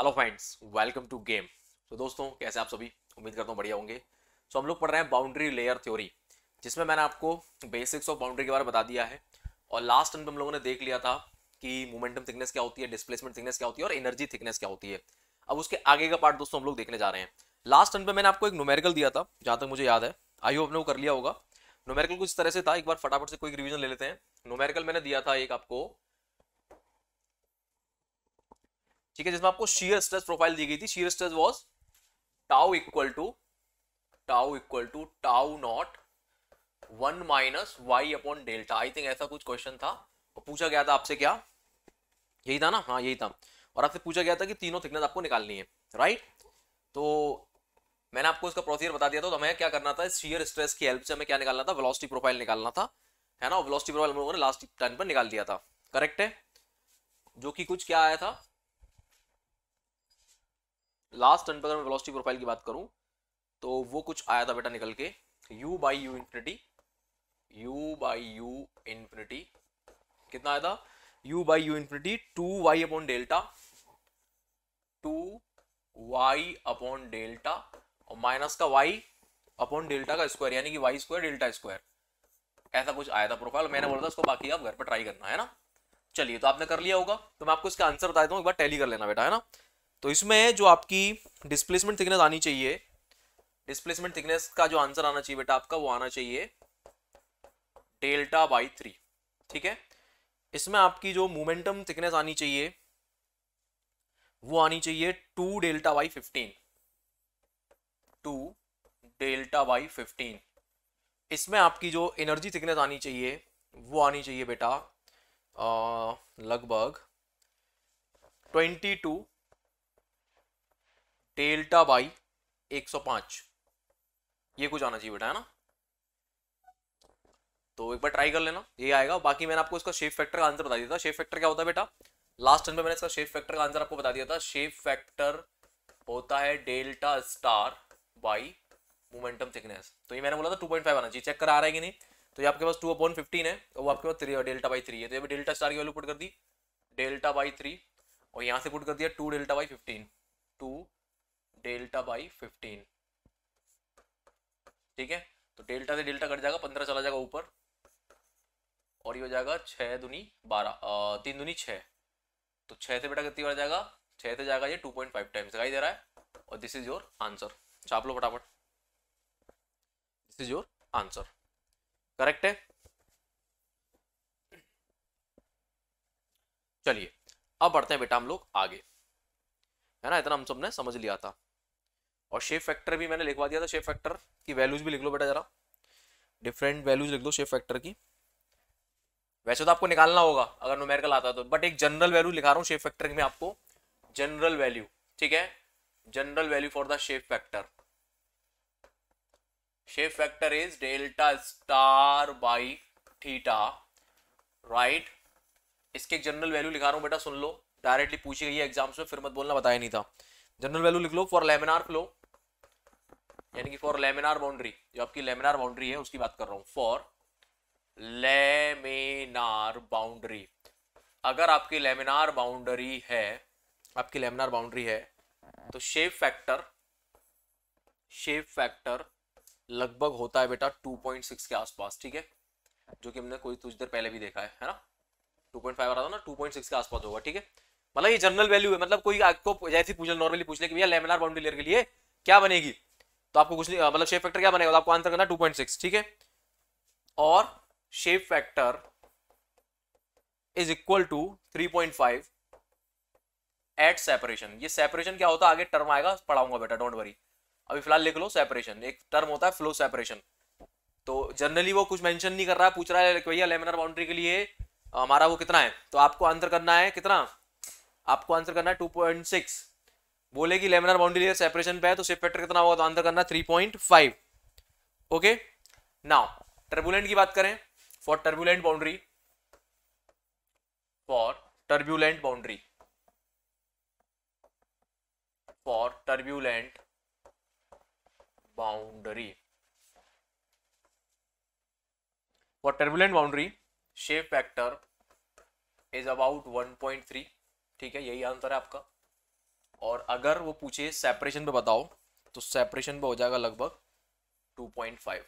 Hello friends welcome to game तो दोस्तों कैसे आप सभी उम्मीद करता हूँ बढ़िया होंगे सो so, हम लोग पढ़ रहे हैं बाउंड्री लेयर थ्योरी जिसमें मैंने आपको बेसिक्स ऑफ बाउंड्री के बारे में बता दिया है और लास्ट टाइम तो हम लोगों ने देख लिया था कि मोमेंटम थिकनेस क्या होती है डिस्प्लेसमेंट थिकनेस क्या होती है और एनर्जी थिकनेस क्या होती है अब उसके आगे का पार्ट दोस्तों हम लोग देखने जा रहे हैं लास्ट टाइम पर मैंने आपको एक नोमेरिकल दिया था जहाँ तक मुझे याद है आई होप ने वो कर लिया होगा नोमेरिकल कुछ इस तरह से था एक बार फटाफट से कोई रिविजन ले लेते हैं नोमेरिकल मैंने दिया था एक आपको ठीक है जिसमें आपको शीयर स्ट्रेस प्रोफाइल दी गई थी shear stress was tau equal to tau equal to tau not one minus y upon delta I think ऐसा कुछ क्वेश्चन था और पूछा गया था आपसे क्या यही था ना हाँ यही था और आपसे पूछा गया था कि तीनों थिकनेस आपको निकालनी है राइट तो मैंने आपको इसका प्रोसीजर बता दिया था तो हमें क्या करना था शीयर स्ट्रेस की हेल्प से हमें क्या निकालना था वेलोसिटी प्रोफाइल निकालना था है ना वेलोसिटी प्रोफाइल हम लोगों ने लास्ट टाइम पर निकाल दिया था करेक्ट है जो कि कुछ क्या आया था लास्ट टर्न पर अगर वेलोसिटी प्रोफाइल की बात करूं तो वो कुछ आया था बेटा निकल के u by u infinity u by u infinity कितना आया था u by u infinity two y upon delta two y upon delta और माइनस का वाई अपॉन डेल्टा का स्क्वायर यानी कि वाई स्क्वायर डेल्टा स्क्वायर ऐसा कुछ आया था प्रोफाइल मैंने बोला था उसको बाकी आप घर पर ट्राई करना है ना चलिए तो आपने कर लिया होगा तो मैं आपको इसका आंसर बता देता हूँ एक बार टैली कर लेना बेटा है ना तो इसमें जो आपकी डिस्प्लेसमेंट थिकनेस आनी चाहिए डिस्प्लेसमेंट थिकनेस का जो आंसर आना चाहिए बेटा आपका वो आना चाहिए डेल्टा बाई थ्री ठीक है इसमें आपकी जो मोमेंटम थिकनेस आनी चाहिए वो आनी चाहिए two delta by fifteen two delta by fifteen इसमें आपकी जो एनर्जी थिकनेस आनी चाहिए वो आनी चाहिए बेटा लगभग ट्वेंटी टू डेल्टा बाई 105 ये कुछ आना चाहिए बेटा है ना तो एक बार ट्राई कर लेना ये आएगा बाकी मैंने आपको इसका शेप फैक्टर का आंसर बता दिया था शेप फैक्टर क्या होता है बेटा लास्ट टाइम पे मैंने इसका शेप फैक्टर का आंसर आपको बता दिया था शेप फैक्टर होता है delta star by momentum thickness तो ये मैंने बोला था टू पॉइंट फाइव आना चाहिए चेक कर आ रहा है कि नहीं तो ये आपके पास टू अपॉइंट फिफ्टीन है और वो आपके पास थ्री डेल्टा बाई थ्री है तो ये डेल्टा स्टार की वैल्यू पुट कर दी डेल्टा बाई थ्री और यहाँ से पुट कर दिया two delta by fifteen two delta by fifteen ठीक है तो डेल्टा से डेल्टा कट जाएगा पंद्रह चला जाएगा ऊपर और ये हो जाएगा छः दुनी बारह तीन दुनी छः तो छः से बेटा कितनी बार जाएगा छः से जाएगा ये टू पॉइंट फाइव टाइम्स दिखाई दे रहा है और दिस इज योर आंसर छाप लो फटाफट this is your answer correct है चलिए अब बढ़ते हैं बेटा हम लोग आगे है ना इतना हम सबने समझ लिया था और शेप फैक्टर भी मैंने लिखवा दिया था शेप फैक्टर की वैल्यूज भी लिख लो बेटा जरा डिफरेंट वैल्यूज लिख दो शेप फैक्टर की वैसे तो आपको निकालना होगा अगर नोमेरिकल आता तो बट एक जनरल वैल्यू लिखा रहा हूँ शेप फैक्टर में आपको जनरल वैल्यू ठीक है general value for the shape factor shape factor is delta star by theta right इसके एक जनरल वैल्यू लिखा रहा हूँ बेटा सुन लो डायरेक्टली पूछी गई है एग्जाम्स में फिर मत बोलना बताया नहीं था जनरल वैल्यू लिख लो फॉर लेमिनार फ्लो यानी कि फॉर लेमिनार बाउंड्री जो आपकी लेमिनार बाउंड्री है उसकी बात कर रहा हूँ फॉर लेमिनार बाउंड्री अगर आपकी लेमिनार बाउंड्री है आपकी लेमिनार बाउंड्री है तो शेप फैक्टर शेप फैक्टर लगभग होता है बेटा 2.6 के आसपास ठीक है जो कि हमने कोई कुछ देर पहले भी देखा है है ना 2.5 आ रहा था ना 2.6 के आसपास होगा ठीक है मतलब ये जनरल वैल्यू है मतलब कोई आपको जैसे पूछ नॉर्मली पूछ ले भैया लेमिनार बाउंड्री लेयर के लिए क्या बनेगी तो आपको कुछ नहीं मतलब शेप फैक्टर क्या बनेगा तो आपको आंसर करना टू पॉइंट सिक्स ठीक है और shape factor is equal to three point five eight separation ये सेपरेशन क्या होता है आगे टर्म आएगा पढ़ाऊंगा बेटा डोंट वरी अभी फिलहाल लिख लो सेपरेशन एक टर्म होता है फ्लो सेपरेशन तो जनरली वो कुछ मेंशन नहीं कर रहा है पूछ रहा है भैया लेमिनर बाउंड्री के लिए हमारा वो कितना है तो आपको आंसर करना है कितना आपको आंसर करना है टू पॉइंट सिक्स बोले कि लेमिनार बाउंड्री लेयर सेपरेशन पे है तो सेफ फैक्टर कितना होगा तो आंसर करना three point five okay now turbulent की बात करें for turbulent boundary for turbulent boundary for turbulent boundary boundary turbulent factor is about one point 1.3 ठीक है यही आंसर है आपका और अगर वो पूछे सेपरेशन पे बताओ तो सेपरेशन पे हो जाएगा लगभग 2.5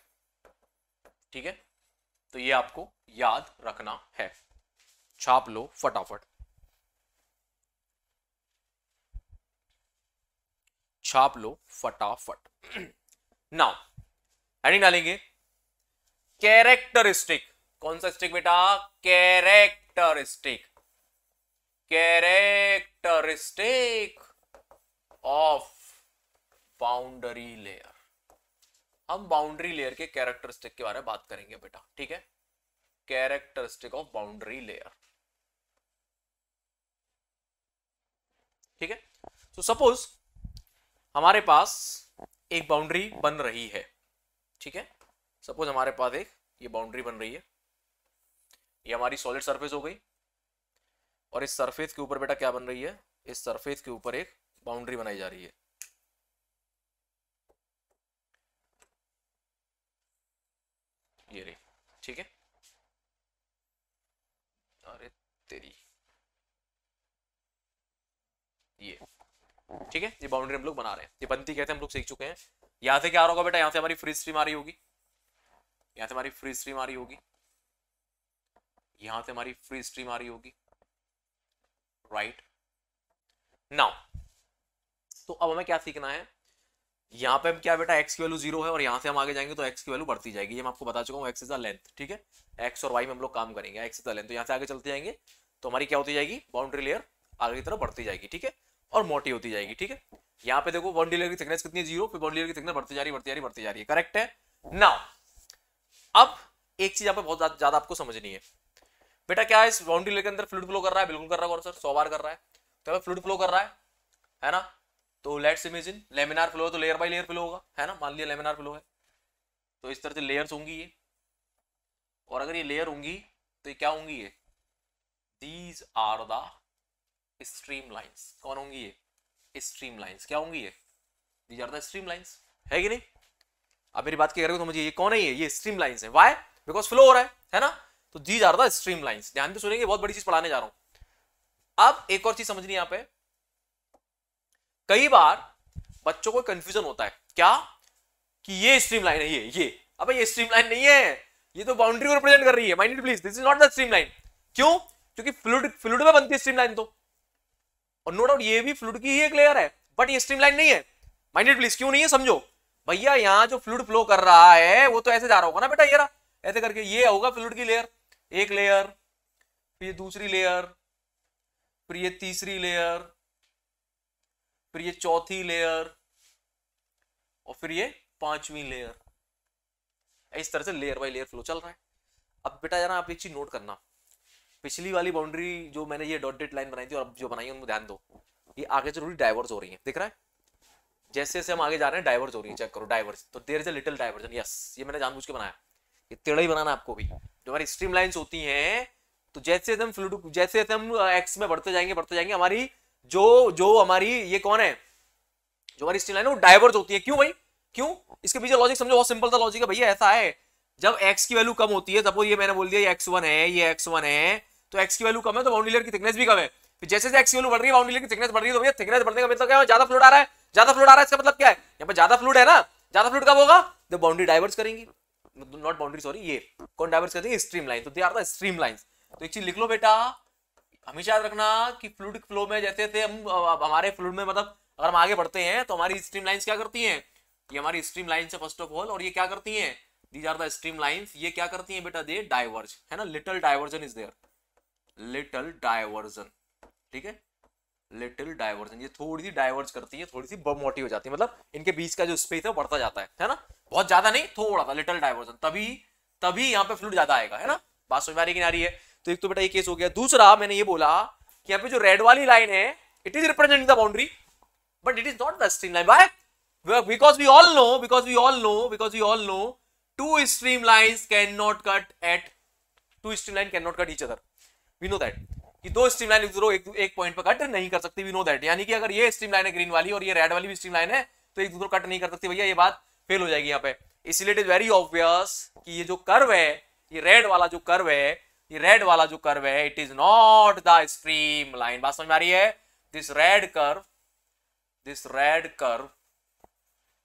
ठीक है तो ये आपको याद रखना है छाप लो फटाफट छाप लो फटाफट नाउ हेडिंग डालेंगे कैरेक्टरिस्टिक कौन सा स्टिक बेटा characteristic characteristic of boundary layer हम बाउंड्री लेयर के कैरेक्टरिस्टिक के बारे में बात करेंगे बेटा ठीक है कैरेक्टरिस्टिक ऑफ बाउंड्री लेयर ठीक है तो सपोज हमारे पास एक बाउंड्री बन रही है ठीक है सपोज हमारे पास एक ये बाउंड्री बन रही है ये हमारी सॉलिड सरफेस हो गई और इस सरफेस के ऊपर बेटा क्या बन रही है इस सरफेस के ऊपर एक बाउंड्री बनाई जा रही है ये रही ठीक है अरे तेरी ये ठीक है ये बाउंड्री हम लोग बना रहे हैं ये बनती कहते हैं हम लोग सीख चुके हैं यहां से क्या रहा होगा बेटा यहां से हमारी फ्री स्ट्रीम आ रही होगी यहां से हमारी फ्री स्ट्रीम आ रही होगी यहां से हमारी फ्री स्ट्रीम आ रही होगी राइट नाउ तो अब हमें क्या सीखना है यहाँ पे हम क्या बेटा एक्स की वैल्यू जीरो है और यहाँ से हम आगे जाएंगे तो एक्स की वैल्यू बढ़ती जाएगी ये मैं आपको बता चुका हूँ एक्स इज द लेंथ ठीक है एक्स और वाई में हम लोग काम करेंगे एक्स इज द लेंथ तो यहाँ से आगे चलते जाएंगे तो हमारी क्या होती जाएगी बाउंड्री लेयर आगे की तरफ बढ़ती जाएगी ठीक है और मोटी होती जाएगी ठीक है यहाँ पे देखो बाउंड्री लेयर की थिकनेस कितनी जीरो फिर बाउंड्री लेयर की थिकनेस बढ़ती जा रही बढ़ती जा रही बढ़ती जा रही है करेक्ट है ना अब एक चीज यहाँ पे बहुत ज्यादा आपको समझनी है बेटा क्या है इस बाउंड्री लेयर के अंदर फ्लूड फ्लो कर रहा है बिल्कुल कर रहा है सौ बार कर रहा है तो फ्लूड फ्लो कर रहा है है ना तो लेट्स इमेजिन लेमिनार फ्लो है तो लेयर बाय लेयर फ्लो होगा है ना मान लिया लेमिनार फ्लो है तो इस तरह से लेयर्स होंगी ये और अगर ये लेयर होंगी तो ये क्या होंगी ये these are the stream lines कौन होंगी ये स्ट्रीम लाइन्स क्या होंगी ये these are the stream lines है कि नहीं अब मेरी बात की करेंगे तो मुझे ये कौन है ये ये स्ट्रीम लाइन्स है वाई बिकॉज फ्लो हो रहा है है ना तो these are the stream lines ध्यान से सुनेंगे बहुत बड़ी चीज पढ़ाने जा रहा हूँ अब एक और चीज समझनी यहाँ पे कई बार बच्चों को कंफ्यूजन होता है क्या कि ये स्ट्रीम लाइन है ये ये अब ये स्ट्रीम लाइन नहीं है ये तो बाउंड्री को रिप्रेजेंट कर रही है mind please this is not the stream line क्यों क्योंकि फ्लूड फ्लूड में बनती है स्ट्रीम लाइन तो और नो डाउट ये भी फ्लूड की ही एक लेयर है बट ये स्ट्रीम लाइन नहीं है माइंड प्लीज क्यों नहीं है समझो भैया यहाँ जो फ्लूड फ्लो कर रहा है वो तो ऐसे जा रहा होगा ना बेटा ये रहा ऐसे करके ये होगा फ्लूड की लेयर एक लेयर फिर ये दूसरी लेयर फिर ये तीसरी लेयर फिर ये चौथी लेयर और फिर ये पांचवी लेयर इस तरह से लेयर बाय लेयर फ्लो चल रहा है अब बेटा यार आप एक चीज नोट करना पिछली वाली बाउंड्री जो मैंने ये डॉटेड लाइन बनाई थी और अब जो बनाई है ध्यान दो ये आगे जरूरी डाइवर्स हो रही है दिख रहा है जैसे जैसे हम आगे जा रहे हैं डाइवर्स हो रही है चेक करो डाइवर्स तो there is a little divergence yes ये मैंने जानबूझ के बनाया ये टेढ़ा ही बनाना आपको भी जो हमारी स्ट्रीम लाइन्स होती हैं तो जैसे हम फ्लूड जैसे जैसे हम एक्स में बढ़ते जाएंगे बढ़ते जाएंगे हमारी जो जो हमारी ये कौन है जो हमारी स्ट्रीम लाइन है वो डाइवर्ज होती है क्यों भाई क्यों इसके पीछे लॉजिक समझो बहुत सिंपल था लॉजिक है भैया ऐसा है जब एक्स की वैल्यू कम होती है सपोज ये मैंने बोल दिया ये एक्स वन है ये एक्स वन है तो एक्स की वैल्यू कम है तो बाउंड्री की थिकनेस भी कम है फिर जैसे जैसे एक्स वैल्यू बढ़ रही है बाउंड्री की थिकनेस बढ़ रही है तो भैया थिकनेस बढ़ने का मतलब क्या है ज्यादा फ्लूड आ रहा है ज्यादा फ्लूड आ रहा है इसका मतलब क्या है यहाँ पर ज्यादा फ्लूड है ना ज्यादा फ्लूड कब होगा जब बाउंड्री डाइवर्स करेंगी नॉट बाउंड्री सॉरी ये कौन डाइवर्स करेंगे स्ट्रीम लाइन तो they are the stream line तो एक चीज लिख लो बेटा हमेशा याद रखना कि फ्लूड फ्लो में जैसे जैसे हम हमारे फ्लूड में मतलब अगर हम आगे बढ़ते हैं तो हमारी स्ट्रीम लाइन्स क्या करती हैं ये हमारी स्ट्रीम लाइन्स है फर्स्ट ऑफ ऑल और ये क्या करती हैं these are the stream lines ये क्या करती हैं बेटा दे डाइवर्ज है ना little divergence is there little divergence ठीक है लिटिल डाइवर्जन ये थोड़ी सी डाइवर्ज करती है थोड़ी सी बमोटी हो जाती है मतलब इनके बीच का जो स्पेस है बढ़ता जाता है है ना बहुत ज्यादा नहीं थोड़ा सा लिटिल डाइवर्जन तभी तभी यहाँ पे फ्लूड ज्यादा आएगा है ना बात समझ आ रही है तो एक तो बेटा ये केस हो गया दूसरा मैंने ये बोला कि यहाँ पे जो रेड वाली लाइन है it is represent the boundary but it is not the stream line by because we all know because we all know two stream line can not cut at two stream line can not cut each other we know that कि दो streamline एक दूसरे एक, एक point पर cut नहीं कर सकती वी नो दैट यानी कि अगर ये स्ट्रीम लाइन है ग्रीन वाली और ये रेड वाली भी लाइन है तो एक दूसरे कट नहीं कर सकती भैया ये बात फेल हो जाएगी यहाँ पे इसलिए इट इज वेरी ऑब्वियस कि ये जो कर्व है ये रेड वाला जो कर्व है ये रेड वाला जो कर्व है it is not the stream line बात समझ में आ रही है this red curve this red curve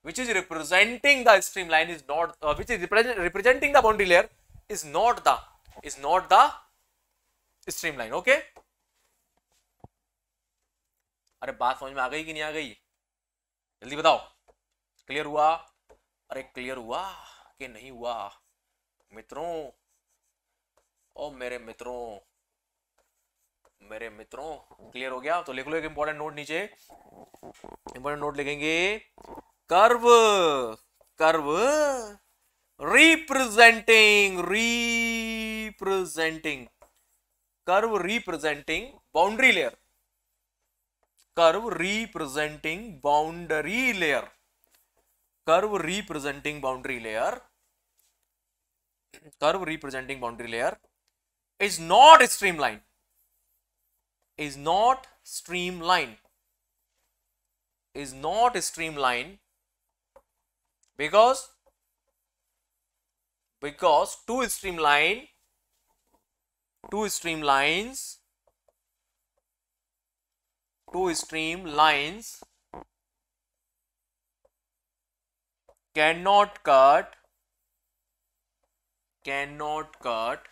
which is representing the stream line is not which is representing the boundary layer is not the is not the stream line okay अरे बात समझ में आ गई कि नहीं आ गई जल्दी बताओ क्लियर हुआ अरे क्लियर हुआ कि नहीं हुआ मित्रों और मेरे मित्रों मेरे मित्रों क्लियर हो गया तो लिख लो एक इंपॉर्टेंट नोट नीचे इंपॉर्टेंट नोट लिखेंगे curve curve representing representing curve representing boundary layer curve representing boundary layer curve representing boundary layer curve representing boundary layer is not streamlined, is not streamlined, is not streamlined because because two streamline two streamlines two streamlines cannot cut cannot cut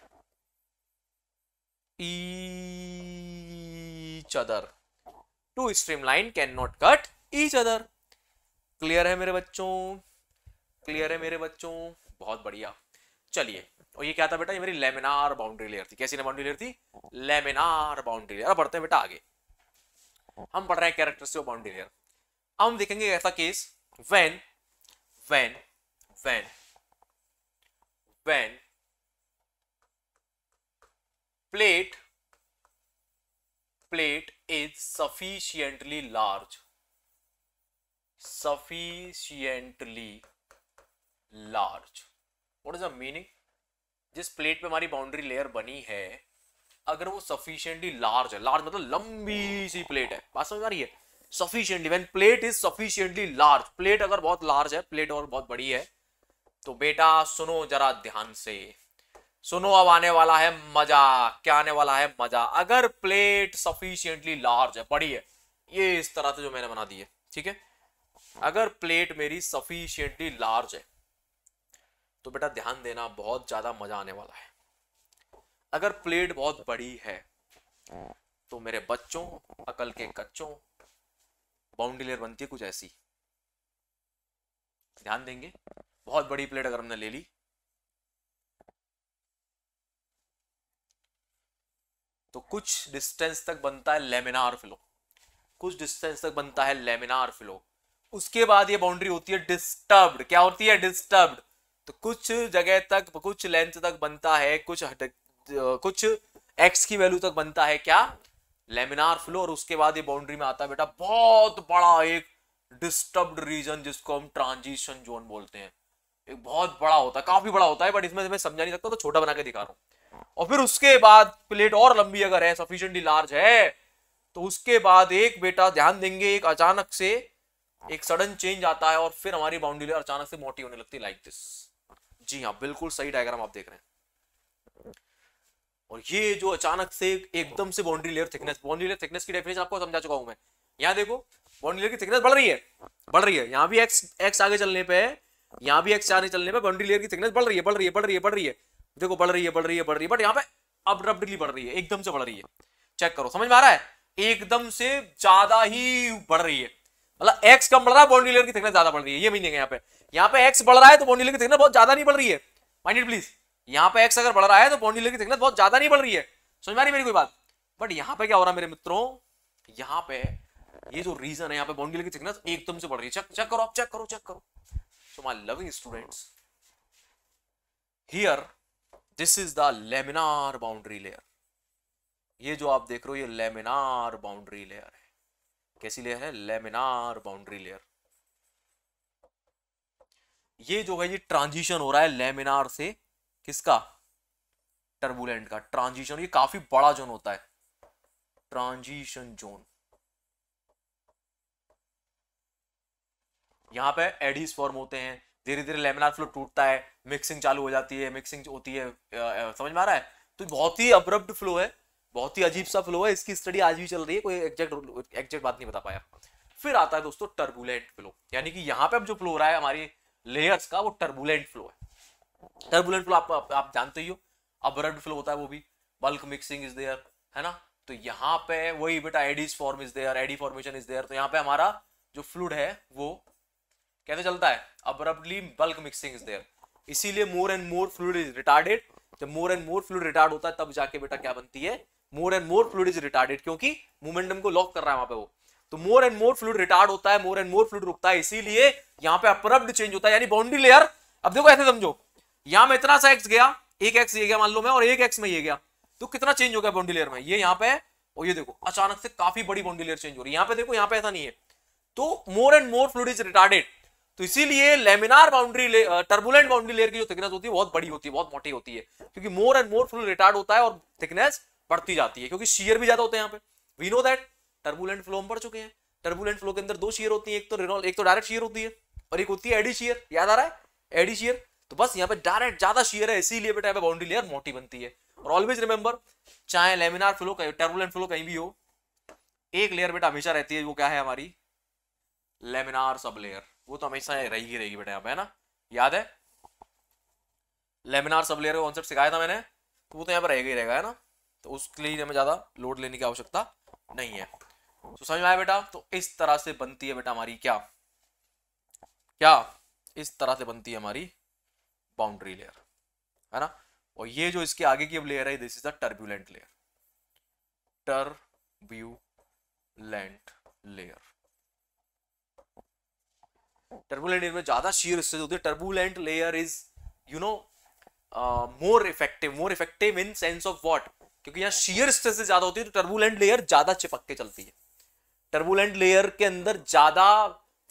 each other. Two streamline cannot cut each other. Clear है मेरे बच्चों Clear है मेरे बच्चों बहुत बढ़िया चलिए और ये क्या था बेटा ये मेरी लेमिनार बाउंड्री लेयर थी कैसी बाउंड्री लेयर थी लेमिनार बाउंड्री लेयर अब बढ़ते हैं बेटा आगे हम पढ़ रहे हैं कैरेक्टर से बाउंड्री लेयर अब हम देखेंगे ऐसा case when when when when plate plate is sufficiently large sufficiently large what is the meaning जिस प्लेट पे हमारी बाउंड्री लेयर बनी है अगर वो सफिशियंटली लार्ज है लार्ज मतलब लंबी सी प्लेट है बात समझ आ रही है sufficiently when plate is sufficiently large plate अगर बहुत लार्ज है प्लेट और बहुत बड़ी है तो बेटा सुनो जरा ध्यान से सुनो अब आने वाला है मजा क्या आने वाला है मजा अगर प्लेट सफिशियंटली लार्ज है बड़ी है ये इस तरह से जो मैंने बना दी है ठीक है अगर प्लेट मेरी सफिशियंटली लार्ज है तो बेटा ध्यान देना बहुत ज्यादा मजा आने वाला है अगर प्लेट बहुत बड़ी है तो मेरे बच्चों अकल के कच्चों बाउंड्री लेयर बनती है कुछ ऐसी ध्यान देंगे बहुत बड़ी प्लेट अगर हमने ले ली तो कुछ डिस्टेंस तक बनता है लेमिनार फ्लो कुछ डिस्टेंस तक बनता है लेमिनार फ्लो उसके बाद ये बाउंड्री होती है डिस्टर्ब्ड क्या होती है डिस्टर्ब्ड तो कुछ जगह तक कुछ लेंथ तक बनता है कुछ कुछ एक्स की वैल्यू तक बनता है क्या लेमिनार फ्लो और उसके बाद ये बाउंड्री में आता है बेटा बहुत बड़ा एक डिस्टर्ब्ड रीजन जिसको हम ट्रांजिशन जोन बोलते हैं एक बहुत बड़ा होता है काफी बड़ा होता है बट इसमें मैं समझा नहीं सकता तो छोटा बना के दिखा रहा हूं और फिर उसके बाद प्लेट और लंबी अगर है सफिशियंटली लार्ज है तो उसके बाद एक बेटा ध्यान देंगे एक अचानक से एक सडन चेंज आता है और फिर हमारी बाउंड्री लेयर अचानक से मोटी होने लगती है लाइक दिस जी हाँ बिल्कुल सही डायग्राम आप देख रहे हैं और ये जो अचानक से एकदम से boundary layer thickness boundary layer thickness की डेफिनेशन आपको समझा चुका हूं मैं यहां देखो बाउंड्री लेयर की थिकनेस बढ़ रही है बढ़ रही है यहां भी एक्स एक्स आगे चलने पर यहाँ भी एक्स आगे चलने पर बाउंड्री लेयर की थिकनेस बढ़ रही है बढ़ रही है बढ़ रही है बढ़ रही है देखो बढ़ रही है बढ़ रही है बढ़ रही है बट यहाँ पे अब्रप्टली बढ़ रही है एकदम से बढ़ रही है चेक करो समझ में आ रहा है एकदम से ज्यादा ही बढ़ रही है मतलब एक्स कम बढ़ रहा है बाउंड्री लेयर की थिकनेस ज्यादा बढ़ रही है ये मीनिंग है यहाँ पे यहाँ पे एक्स बढ़ रहा है तो बाउंड्री लेयर की थिकनेस बहुत ज्यादा नहीं बढ़ रही है माइंड इट प्लीज यहाँ पे एक्स अगर बढ़ रहा है तो बाउंड्री लेयर की थिकनेस बहुत ज्यादा नहीं बढ़ रही है समझ में आ रही मेरी कोई बात बट यहाँ पे क्या हो रहा है मेरे मित्रों यहाँ पे ये जो रीजन है यहाँ पे बाउंड्री लेयर की थिकनेस एकदम से बढ़ रही है चेक करो आप चेक करो चेक करो so my loving students here this is the laminar boundary layer ये जो आप देख रहे हो ये लेमिनार बाउंड्री लेयर है कैसी लेयर है लेमिनार बाउंड्री लेयर ये जो है ये ट्रांजिशन हो रहा है लेमिनार से किसका टर्बुलेंट का ट्रांजिशन ये काफी बड़ा जोन होता है ट्रांजिशन जोन यहां पे एडिस फॉर्म होते हैं धीरे धीरे लेमिनार फ्लो टूटता है मिक्सिंग चालू हो जाती है मिक्सिंग होती है समझ में आ रहा है तो बहुत ही अब्रप्ट फ्लो है बहुत ही अजीब सा फ्लो है इसकी स्टडी आज भी चल रही है कोई एग्जैक्ट एग्जैक्ट बात नहीं बता पाया फिर आता है दोस्तों टर्बुलेंट फ्लो यानी कि यहाँ पे अब जो फ्लो रहा है हमारी लेयर्स का वो टर्बुलेंट फ्लो है टर्बुलेंट फ्लो आप, आप, आप जानते ही हो अब्रप्ट फ्लो होता है वो भी बल्क मिक्सिंग इज देयर है ना तो यहाँ पे वही बेटा eddies form is there eddy formation is there तो यहाँ पे हमारा जो फ्लूड है वो कैसे चलता है abruptly bulk mixing is there इसीलिए more and more fluid is retarded जब more and more fluid retard होता है तब जाके बेटा क्या बनती है more and more fluid is retarded क्योंकि मोमेंटम को लॉक कर रहा है वहां पे वो तो more and more fluid retard होता है मोर एंड मोर फ्लूड रुकता है इसीलिए यहाँ पे अपरप्ट चेंज होता है यानी बाउंड्री लेयर अब देखो ऐसे समझो यहां में इतना सा एक्स गया एक एक्स ये गया मान लो मैं और एक एक्स में ये गया तो कितना चेंज हो गया बाउंड्री लेयर में ये यहाँ पे और ये देखो अचानक से काफी बड़ी बाउंड्री लेयर चेंज हो रही है यहाँ पे देखो यहाँ पे ऐसा नहीं है तो more and more fluid is retarded तो इसीलिए laminar boundary layer, turbulent boundary layer की जो थिकनेस होती है बहुत बड़ी होती है बहुत मोटी होती है क्योंकि more and more flow retard होता है और थिकनेस बढ़ती जाती है क्योंकि शीयर भी ज्यादा होते हैं यहाँ पे we know that turbulent flow हम पढ़ चुके हैं टर्बुलेंट फ्लो के अंदर दो शेयर होती है एक तो रिनोल एक तो डायरेक्ट शेयर होती है और एक होती है एडी शेयर याद आ रहा है एडी शेयर तो बस यहाँ पे डायरेक्ट ज्यादा शेयर है इसीलिए बेटा बाउंड्री लेयर मोटी बनती है और ऑलवेज रिमेंबर चाहे लेमिनार फ्लो कहीं टर्बुलेंट फ्लो कहीं भी हो एक लेयर बेटा हमेशा रहती है वो क्या है हमारी लेमिनार सब लेयर वो तो हमेशा रहेगी रहेगी बेटा यहाँ पे है ना याद है लेमिनार सब लेयर का कॉन्सेप्ट सिखाया था मैंने तो वो तो यहाँ पर रहेगा ही रहेगा है ना तो उसके लिए हमें ज़्यादा लोड लेने की आवश्यकता नहीं है तो समझ में आया बेटा तो इस तरह से बनती है बेटा हमारी क्या क्या इस तरह से बनती है हमारी बाउंड्री लेयर है ना और ये जो इसके आगे की अब लेयर है this is the turbulent layer turbulent layer turbulent air में ज़्यादा शीयर स्ट्रेस होती है turbulent layer is you know more effective more effective in sense of what क्योंकि यहाँ शीयर स्ट्रेस ज़्यादा होती है तो टर्बुलेंट लेयर ज़्यादा चिपक के चलती है टर्बुलेंट लेयर के अंदर ज़्यादा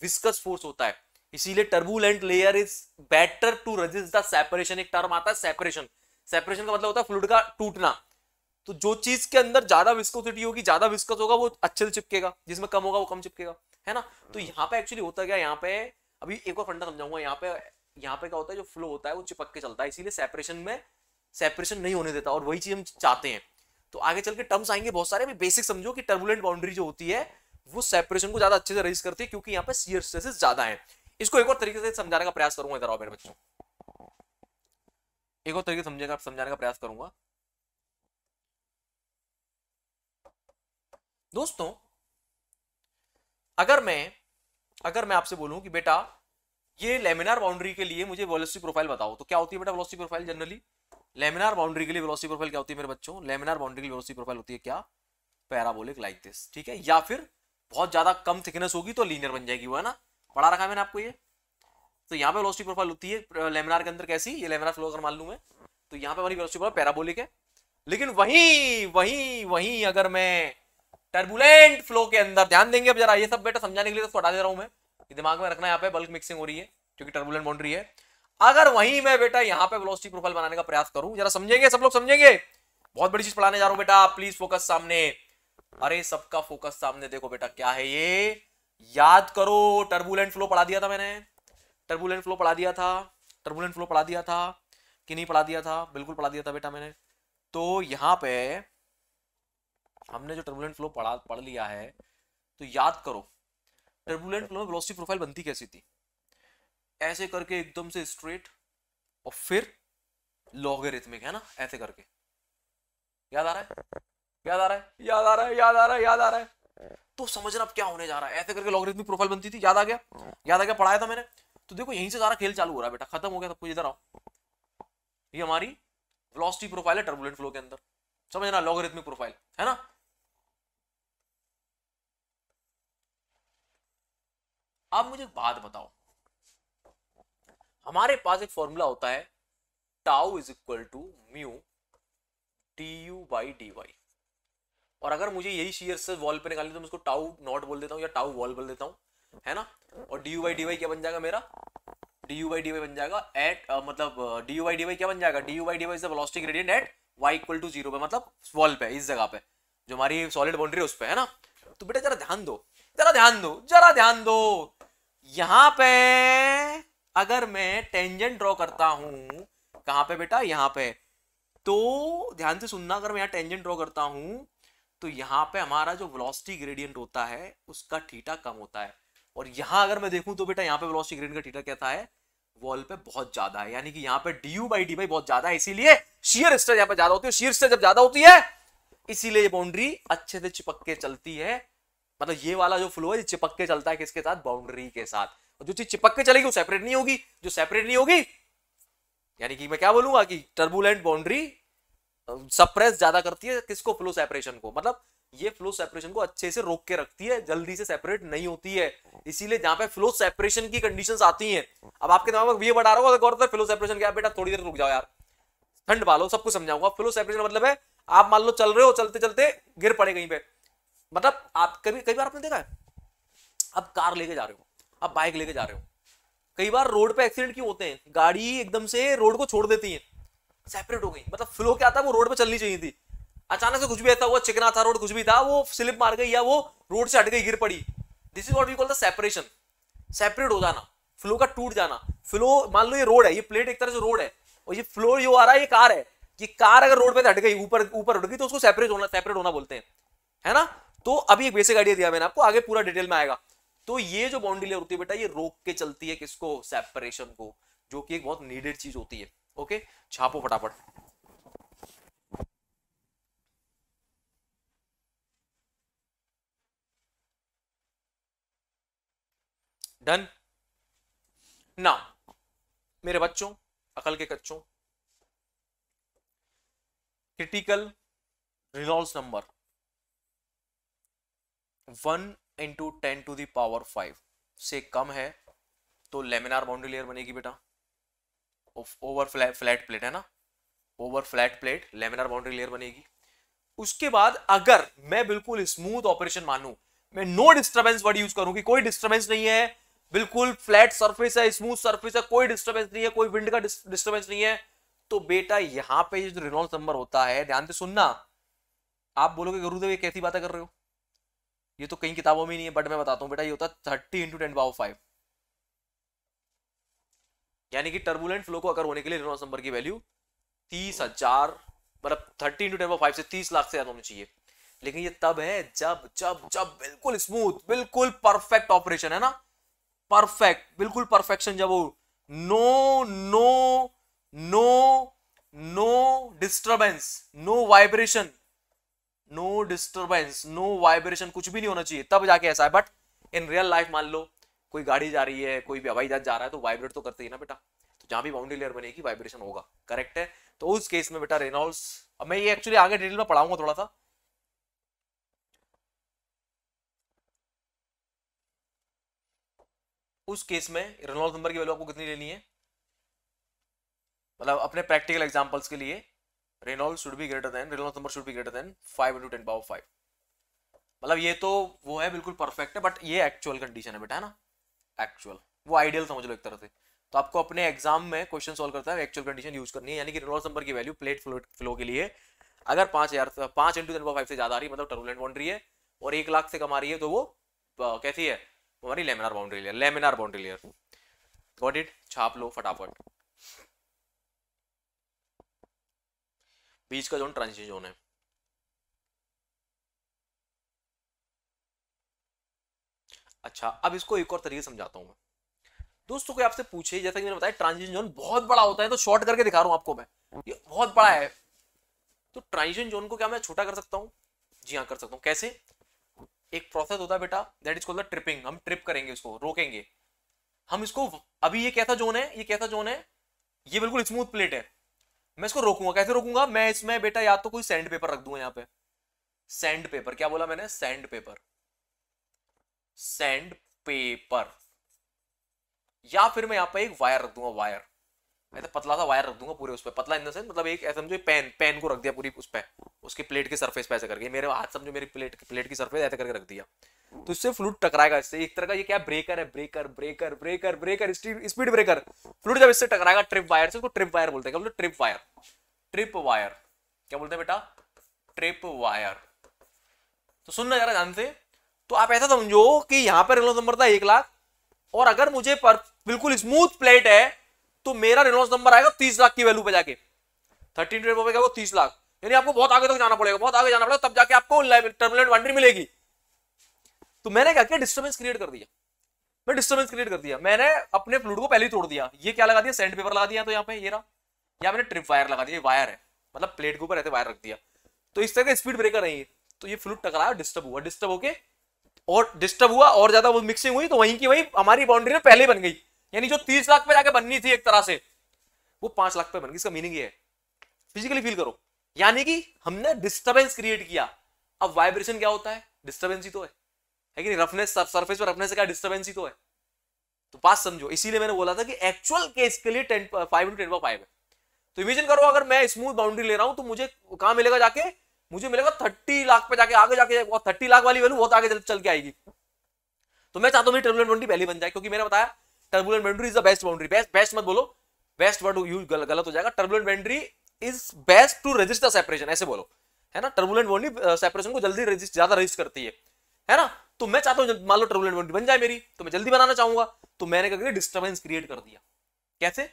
विस्कस फोर्स होता है इसीलिए turbulent layer is better to resist the separation एक टर्म आता है सेपरेशन सेपरेशन का मतलब होता है फ्लूड का टूटना तो जो चीज के अंदर ज्यादा विस्कोसिटी होगी ज्यादा विस्कस होगा वो अच्छे से चिपकेगा जिसमें कम होगा वो कम चिपकेगा है ना तो हाँ। यहाँ पे एक्चुअली होता क्या यहाँ पे अभी एक और फंडा समझाऊंगा यहाँ पे यहाँ पे क्या होता है जो फ्लो होता है वो चिपक के चलता है इसीलिए सेपरेशन में सेपरेशन नहीं होने देता और वही चीज हम चाहते हैं तो आगे चल के टर्म्स आएंगे बहुत सारे अभी बेसिक समझो कि टर्बुलेंट बाउंड्री जो होती है वो सेपरेशन को ज्यादा अच्छे से रेज करती है क्योंकि यहाँ पे सीयर स्ट्रेसेस ज्यादा है इसको एक और तरीके से समझाने का प्रयास करूंगा इधर आओ मेरे बच्चों एक और तरीके से समझाने का प्रयास करूंगा दोस्तों अगर मैं अगर मैं आपसे बोलूं कि बेटा ये लेमिनार बाउंड्री के लिए मुझे वेलोसिटी प्रोफाइल बताओ तो क्या होती है बेटा velocity profile generally laminar boundary के लिए वेलोसिटी प्रोफाइल क्या होती है मेरे बच्चों लेमिनार बाउंड्री की वेलोसिटी प्रोफाइल होती है क्या पैराबोलिक लाइक दिस ठीक है या फिर बहुत ज्यादा कम थिकनेस होगी तो लीनियर बन जाएगी वो है ना पढ़ा रखा है मैंने आपको ये तो यहाँ पे वेलोसिटी प्रोफाइल होती है लेमिनार के अंदर कैसी ये लेमिनार फ्लो अगर मान लू मैं तो यहाँ पे हमारी वेलोसिटी प्रोफाइल पैराबोलिक है लेकिन वही वही वही अगर मैं टर्बुलेंट फ्लो के अंदर ध्यान देंगे अब जरा ये सब बेटा समझाने के लिए तो हटा दे रहा हूं मैं दिमाग में रखना यहाँ पे बल्क मिक्सिंग हो रही है क्योंकि टर्बुलेंट बाउंड्री है अगर वहीं मैं बेटा यहाँ पे वेलोसिटी प्रोफाइल बनाने का प्रयास करूं जरा समझेंगे सब लोग समझेंगे बहुत बड़ी चीज पढ़ाने जा रहा हूं बेटा प्लीज फोकस सामने अरे सबका फोकस सामने देखो बेटा क्या है ये याद करो टर्बुलेंट फ्लो पढ़ा दिया था मैंने टर्बुलेंट फ्लो पढ़ा दिया था टर्बुलेंट फ्लो पढ़ा दिया था कि नहीं पढ़ा दिया था बिल्कुल पढ़ा दिया था बेटा मैंने तो यहाँ पे हमने जो टर्बुलेंट फ्लो पढ़ा पढ़ लिया है तो याद करो टर्बुलेंट फ्लो में वेलोसिटी प्रोफाइल बनती कैसी थी ऐसे करके एकदम से स्ट्रेट और फिर लॉगरिथमिक है ना ऐसे करके याद आ रहा है याद आ रहा है याद आ रहा है याद आ रहा है याद आ रहा है तो समझना अब क्या होने जा रहा है ऐसे करके लॉगरिथमिक प्रोफाइल बनती थी याद आ गया याद आ गया पढ़ाया था मैंने तो देखो यहीं से सारा खेल चालू हो रहा है बेटा खत्म हो गया सब कुछ इधर आओ ये हमारी वेलोसिटी प्रोफाइल है टर्बुलेंट फ्लो के अंदर समझना लॉगरिथमिक प्रोफाइल है ना अब मुझे बात बताओ हमारे पास एक फॉर्मूला होता है tau is equal to mu T U by D Y और अगर मुझे यही शेयर से वॉल पे निकालनी तो मैं उसको टाउ नॉट बोल देता हूँ या टाउ वॉल बोल देता हूँ है ना और D U by D Y क्या बन जाएगा मेरा D U by D Y बन जाएगा एट मतलब D U by D Y क्या बन जाएगा D U by D Y is the velocity gradient at Y equal to zero पे मतलब वॉल पे इस जगह पे जो हमारी सॉलिड बाउंड्री है उस पर है ना तो बेटा जरा ध्यान दो जरा ध्यान दो जरा ध्यान दो यहां पे अगर मैं टेंजेंट ड्रॉ करता हूं कहां पे बेटा यहां पे तो ध्यान से सुनना अगर मैं यहां टेंजेंट ड्रॉ करता हूं तो यहां पे हमारा जो वेलोसिटी ग्रेडियंट होता है उसका थीटा कम होता है और यहां अगर मैं देखूं तो बेटा यहां पे वेलोसिटी ग्रेडियंट का थीटा कहता है वॉल पे बहुत ज्यादा है यानी कि यहां पे डीयू बाई डी बाई बहुत ज्यादा है इसीलिए शेयर स्ट्रेस यहां पर ज्यादा होती है शेयर स्ट्रेस जब ज्यादा होती है इसीलिए बाउंड्री अच्छे से चिपक के चलती है मतलब ये वाला जो फ्लो है ये चिपक के चलता है किसके साथ बाउंड्री के साथ और जो चीज चिपक के चलेगी वो सेपरेट नहीं होगी जो सेपरेट नहीं होगी यानी कि मैं क्या बोलूंगा कि टर्बुलेंट बाउंड्री सप्रेस ज्यादा करती है किसको फ्लो सेपरेशन को मतलब ये फ्लो सेपरेशन को अच्छे से रोक के रखती है जल्दी से सेपरेट नहीं होती है इसीलिए जहां पे फ्लो सेपरेशन की कंडीशन आती हैं अब आपके दिमाग में ये बढ़ा रहा होगा फ्लो सेपरेशन क्या बेटा थोड़ी देर रुक जाओ यार ठंड पालो सबको समझाऊंगा फ्लो सेपरेशन मतलब है आप मान लो चल रहे हो चलते चलते गिर पड़े कहीं पे मतलब आप कभी कई बार आपने देखा है आप कार लेके जा रहे हो आप बाइक लेके जा रहे हो कई बार रोड पे एक्सीडेंट क्यों होते हैं गाड़ी एकदम से रोड को छोड़ देती है सेपरेट हो गई मतलब फ्लो क्या था वो रोड पे चलनी चाहिए थी अचानक से कुछ भी ऐसा हुआ चिकना था रोड कुछ भी था वो स्लिप मार गई या वो रोड से हट गई गिर पड़ी this is what we call the separation separate हो जाना फ्लो का टूट जाना फ्लो मान लो ये रोड है ये प्लेट एक तरह से रोड है और ये फ्लो जो आ रहा है ये कार है कि कार अगर रोड पे हट गई ऊपर ऊपर उठ गई तो उसको सेपरेट होना सेपरेट होना बोलते हैं है ना तो अभी एक बेसिक आइडिया दिया मैंने आपको आगे पूरा डिटेल में आएगा तो ये जो बाउंड्री लेयर होती है बेटा ये रोक के चलती है किसको सेपरेशन को जो कि एक बहुत नीडेड चीज होती है ओके छापो फटाफट डन ना मेरे बच्चों अकल के कच्चों critical Reynolds number one into ten to the power five से कम है तो लेमिनार बाउंड्री लेयर बनेगी बेटा ओवर फ्लैट प्लेट है ना over flat plate laminar boundary layer बनेगी उसके बाद अगर मैं बिल्कुल स्मूथ ऑपरेशन मानू मैं नो डिस्टर्बेंस वर्ड यूज करूं कि कोई डिस्टर्बेंस नहीं है बिल्कुल फ्लैट सरफेस है स्मूथ सरफेस है कोई डिस्टर्बेंस नहीं है कोई विंड का डिस्टर्बेंस नहीं है तो बेटा यहां पे ये जो रिनोल्स नंबर होता है ध्यान से सुनना आप बोलोगे गुरुदेव ये कैसी बातें कर रहे हो ये तो कई किताबों में नहीं है बट मैं बताता हूँ बेटा ये होता है thirty into ten power five यानी कि टर्बुलेंट फ्लो को अगर होने के लिए रेनॉल्स नंबर की वैल्यू तीस हजार मतलब थर्टी इंटू टेन फाइव से तीस लाख से ज्यादा होनी चाहिए लेकिन ये तब है जब जब जब बिल्कुल स्मूथ बिल्कुल परफेक्ट ऑपरेशन है ना परफेक्ट बिल्कुल परफेक्शन जब वो no no no no disturbance no vibration no disturbance no vibration कुछ भी नहीं होना चाहिए तब जाके ऐसा है बट इन रियल लाइफ मान लो कोई गाड़ी जा रही है कोई भी हवाई जहाज जा रहा है तो वाइब्रेट तो करते ही ना बेटा तो जहां भी बाउंड्री लेयर बनेगी वाइब्रेशन होगा करेक्ट है तो उस केस में बेटा रेनॉल्ड्स अब मैं ये एक्चुअली आगे डिटेल में पढ़ाऊंगा थोड़ा सा उस केस में रेनॉल्ड नंबर की वैल्यू आपको कितनी लेनी है मतलब अपने प्रैक्टिकल एग्जांपल्स के लिए Reynold should be greater than Reynold number should be greater than five into ten power five मतलब ये तो वो है बिल्कुल परफेक्ट है बट ये एक्चुअल कंडीशन है बेटा है ना एक्चुअल वो आइडियल समझ लो एक तरह से तो आपको अपने एग्जाम में क्वेश्चन सॉल्व करता है एक्चुअल कंडीशन यूज करनी है यानी कि रेनॉल्ड नंबर की वैल्यू प्लेट फ्लो के लिए अगर पाँच हजार पाँच इंटू टेन फाइव से ज्यादा आ रही मतलब टर्बुलेंट बाउंड्री है और एक लाख से कम आ रही है तो वो कैसी है हमारी laminar boundary layer laminar boundary layer got it छाप लो फटाफट बीच का जोन ट्रांजिशन जोन है अच्छा अब इसको एक और तरीके समझाता हूं मैं दोस्तों कोई आपसे पूछे जैसा कि मैंने बताया ट्रांजिशन जोन बहुत बड़ा होता है तो शॉर्ट करके दिखा रहा हूं आपको मैं ये बहुत बड़ा है तो ट्रांजिशन जोन को क्या मैं छोटा कर सकता हूं जी हाँ कर सकता हूं कैसे एक प्रोसेस होता है बेटा दैट इज कॉल्ड ट्रिपिंग हम ट्रिप करेंगे इसको रोकेंगे हम इसको अभी ये कैसा जोन है ये कैसा जोन है ये बिल्कुल स्मूथ प्लेट है मैं इसको रोकूंगा कैसे रोकूंगा मैं इसमें बेटा या तो कोई सैंड पेपर रख दूंगा यहां पे सैंड पेपर क्या बोला मैंने सैंड पेपर सैंड पेपर या फिर मैं यहां पे एक वायर रख दूंगा वायर ऐसे तो पतला सा वायर रख दूंगा पूरे उस पर पतला इन द मतलब एक समझो पेन पेन को रख दिया पूरी उस पर उसकी प्लेट की सरफेस पे ऐसे करके मेरे हाथ समझो मेरी प्लेट प्लेट की सरफेस ऐसे करके रख दिया तो इससे फ्लूट टकराएगा इससे एक तरह का ये क्या ब्रेकर है breaker breaker breaker breaker speed breaker fluid जब इससे टकराएगा ट्रिप वायर से उसको ट्रिप वायर बोलते हैं क्या बोलते ट्रिप वायर ट्रिप वायर क्या बोलते हैं बेटा ट्रिप वायर तो सुनना जरा ध्यान से तो आप ऐसा समझो कि यहां पर रिलोस नंबर था एक लाख और अगर मुझे पर बिल्कुल स्मूथ प्लेट है तो मेरा रिलोस नंबर आएगा तीस लाख की वैल्यू पे जाके थर्टीन रुपए का वो तीस लाख यानी आपको बहुत आगे तक तो जाना पड़ेगा बहुत आगे जाना पड़ेगा तब जाके आपको टर्मिनेट बाउंड्री मिलेगी तो मैंने क्या किया डिस्टर्बेंस क्रिएट कर दिया मैं डिस्टर्बेंस क्रिएट कर दिया मैंने अपने फ्लूड को पहले ही तोड़ दिया ये क्या लगा दिया सैंड पेपर लगा दिया तो यहाँ पे ये रहा यहाँ मैंने ट्रिप वायर लगा दिया ये वायर है मतलब प्लेट के ऊपर रहते वायर रख दिया तो इस तरह का स्पीड ब्रेकर नहीं है तो ये फ्लूड टकराया डिस्टर्ब हुआ डिस्टर्ब होके और डिस्टर्ब हुआ और ज्यादा वो मिक्सिंग हुई तो वहीं की वहीं हमारी बाउंड्री में पहले बन गई यानी जो तीस लाख पे जाके बननी थी एक तरह से वो पांच लाख पे बन गई इसका मीनिंग ये है फिजिकली फील करो यानी कि हमने डिस्टर्बेंस क्रिएट किया अब वाइब्रेशन क्या होता है डिस्टर्बेंस ही तो है है कि नहीं रफनेस सरफेस पर रफनेस का डिस्टर्बेंस ही तो है तो पास समझो इसीलिए मैंने बोला था कि एक्चुअल केस के लिए ten five into ten five है तो इमेजिन करो अगर मैं स्मूथ बाउंड्री ले रहा हूं तो मुझे कहां मिलेगा जाके मुझे मिलेगा थर्टी लाख पे जाके आगे जाके और थर्टी लाख वाली वैल्यू बहुत आगे चल, चल के आएगी तो मैं चाहता हूँ मेरी टर्बुलेंट बाउंड्री पहली बन जाए क्योंकि मैंने बताया turbulent boundary is the best boundary best best मत बोलो बेस्ट वर्ड यूज गलत हो जाएगा turbulent boundary is best to register separation ऐसे बोलो है ना टर्बुलेंट बाउंड्री सेपरेशन को जल्दी ज्यादा रजिस्ट करती है है ना तो मैं चाहता हूं मान लो टर्बुलेंट बाउंड्री बन जाए मेरी तो मैं जल्दी बनाना चाहूंगा तो मैंने क्या किया डिस्टर्बेंस क्रिएट कर दिया कैसे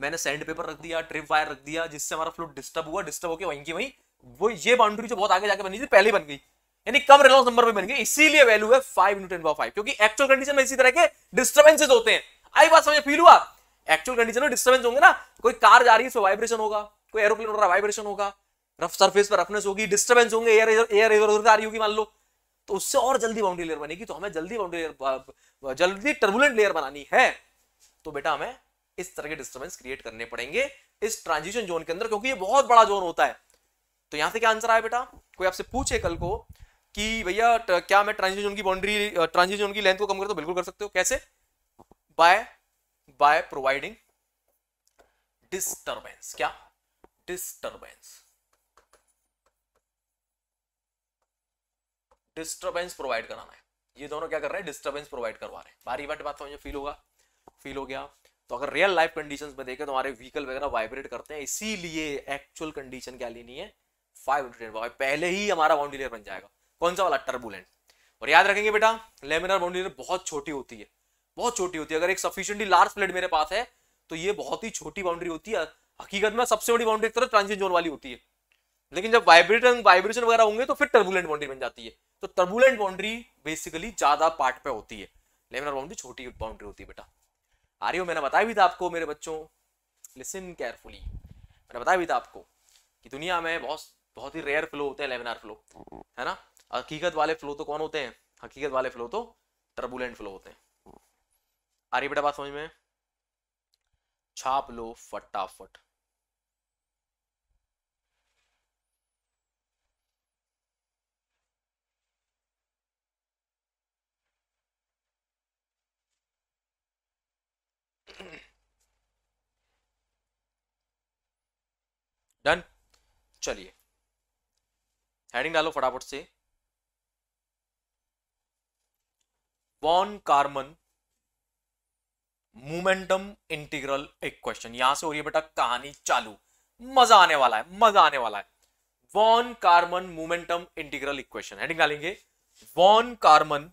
मैंने सैंड पेपर रख दिया ट्रिप वायर रख दिया जिससे हमारा फ्लूड डिस्टर्ब हुआ डिस्टर्ब होकर वहीं की वहीं वो ये बाउंड्री जो बहुत आगे जाकर बनी थी पहले बन गई यानी कम रिलॉन्स नंबर पे बन गई इसीलिए वैल्यू है फाइव न्यूटन पावर फाइव क्योंकि एक्चुअल कंडीशन में इसी तरह के डिस्टर्बेंसेज होते हैं आई बात समझ फील हुआ एक्चुअल कंडीशन में डिस्टर्बेंस होंगे ना कोई कार जा रही है उसमें वाइब्रेशन होगा कोई एरोप्लेन हो रहा है वाइब्रेशन होगा रफ सरफेस पर रफनेस होगी डिस्टर्बेंस होंगे एयर एयर एयर उधर आ रही होगी मान लो तो उससे और जल्दी बाउंड्री लेयर बनेगी तो हमें जल्दी बाउंड्री लेयर जल्दी टर्बुलेंट लेयर बनानी है तो बेटा हमें इस तरह के डिस्टर्बेंस क्रिएट करने पड़ेंगे इस ट्रांजिशन जोन के अंदर क्योंकि ये बहुत बड़ा जोन होता है तो यहां से क्या आंसर आया बेटा कोई आपसे पूछे कल को कि भैया क्या मैं ट्रांजिशन जोन की बाउंड्री ट्रांजिशन जोन की लेंथ को कम करता तो बिल्कुल कर सकते हो कैसे बाय बाय प्रोवाइडिंग डिस्टर्बेंस क्या डिस्टर्बेंस डिस्टर्बेंस प्रोवाइड कराना है ये दोनों क्या कर रहे हैं डिस्टर्बेंस प्रोवाइड करवा रहे हैं भारी वाट बात समझो तो फील होगा फील हो गया तो अगर रियल लाइफ कंडीशंस में देखें तो हमारे व्हीकल वगैरह वाइब्रेट करते हैं इसीलिए एक्चुअल कंडीशन क्या लेनी है फाइव हंड्रेड पहले ही हमारा बाउंड्री लेयर बन जाएगा कौन सा वाला टर्बुलेंट और याद रखेंगे बेटा लेमिनर बाउंड्री लेयर बहुत छोटी होती है बहुत छोटी होती है अगर एक सफिशियंटली लार्ज प्लेट मेरे पास है तो ये बहुत ही छोटी बाउंड्री होती है हकीकत में सबसे बड़ी बाउंड्री एक तरह ट्रांजिट जोन वाली होती है लेकिन जब वाइब्रेट वाइब्रेशन वगैरह होंगे तो फिर टर्बुलेंट बाउंड्री बन जाती है तो टर्बुलेंट बाउंड्री बेसिकली ज्यादा पार्ट पे होती है लेमिनर बाउंड्री छोटी बाउंड्री होती है बेटा आ रही हो मैंने बताया भी था आपको मेरे बच्चों लिसन केयरफुली मैंने बताया भी था आपको कि दुनिया में बहुत बहुत ही रेयर फ्लो होते हैं लेमिनार फ्लो है ना हकीकत वाले फ्लो तो कौन होते हैं हकीकत वाले फ्लो तो टर्बुलेंट फ्लो होते हैं आ रही बेटा बात समझ में छाप लो फटाफट डन चलिए हेडिंग डालो फटाफट से वॉन कार्मन मोमेंटम इंटीग्रल एक क्वेश्चन यहां से हो रही है बेटा कहानी चालू मजा आने वाला है मजा आने वाला है von Karman momentum integral equation heading डालेंगे von Karman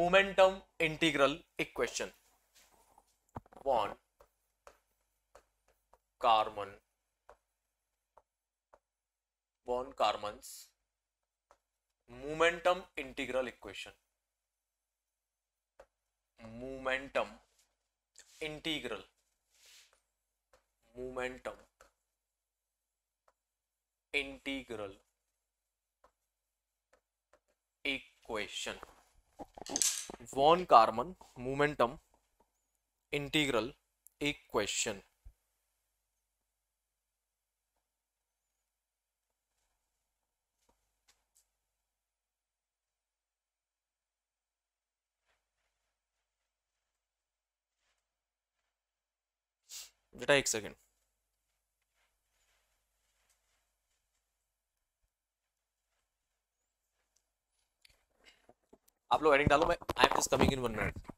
momentum integral equation von Karman von Karman's momentum integral equation momentum integral momentum integral equation von Karman momentum integral equation बेटा एक सेकेंड आप लोग एडिंग डालो मैं I am just coming in one minute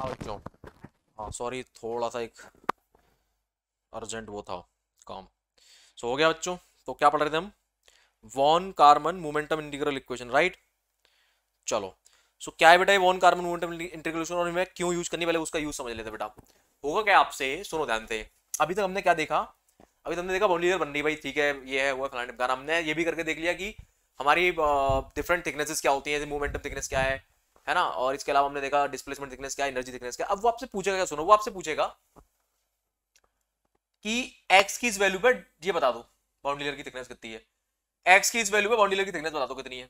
how क्यों हाँ sorry थोड़ा सा एक अर्जेंट वो था काम सो so, हो गया बच्चों तो क्या पढ़ रहे थे हम von carbon momentum integral equation right चलो सो so, क्या है बेटा ये von carbon momentum integral equation और मैं क्यों यूज करनी पहले उसका यूज समझ लेते बेटा होगा क्या आपसे सुनो ध्यान से अभी तक हमने क्या देखा अभी हमने देखा बाउंड्री बन रही भाई ठीक है ये है वो फलाने हमने ये भी करके देख लिया कि हमारी डिफरेंट थिकनेसेस क्या होती है मोमेंटम थिकनेस क्या है है ना और इसके अलावा हमने देखा डिस्प्लेसमेंट थिकनेस क्या एनर्जी थिकनेस क्या अब वो आपसे पूछेगा क्या सुनो वो आपसे पूछेगा कि एक्स की इस वैल्यू पर ये बता दो बाउंड्री लेयर की थिकनेस कितनी है एक्स की इस वैल्यू पर बाउंड्री लेयर की थिकनेस बता दो कितनी है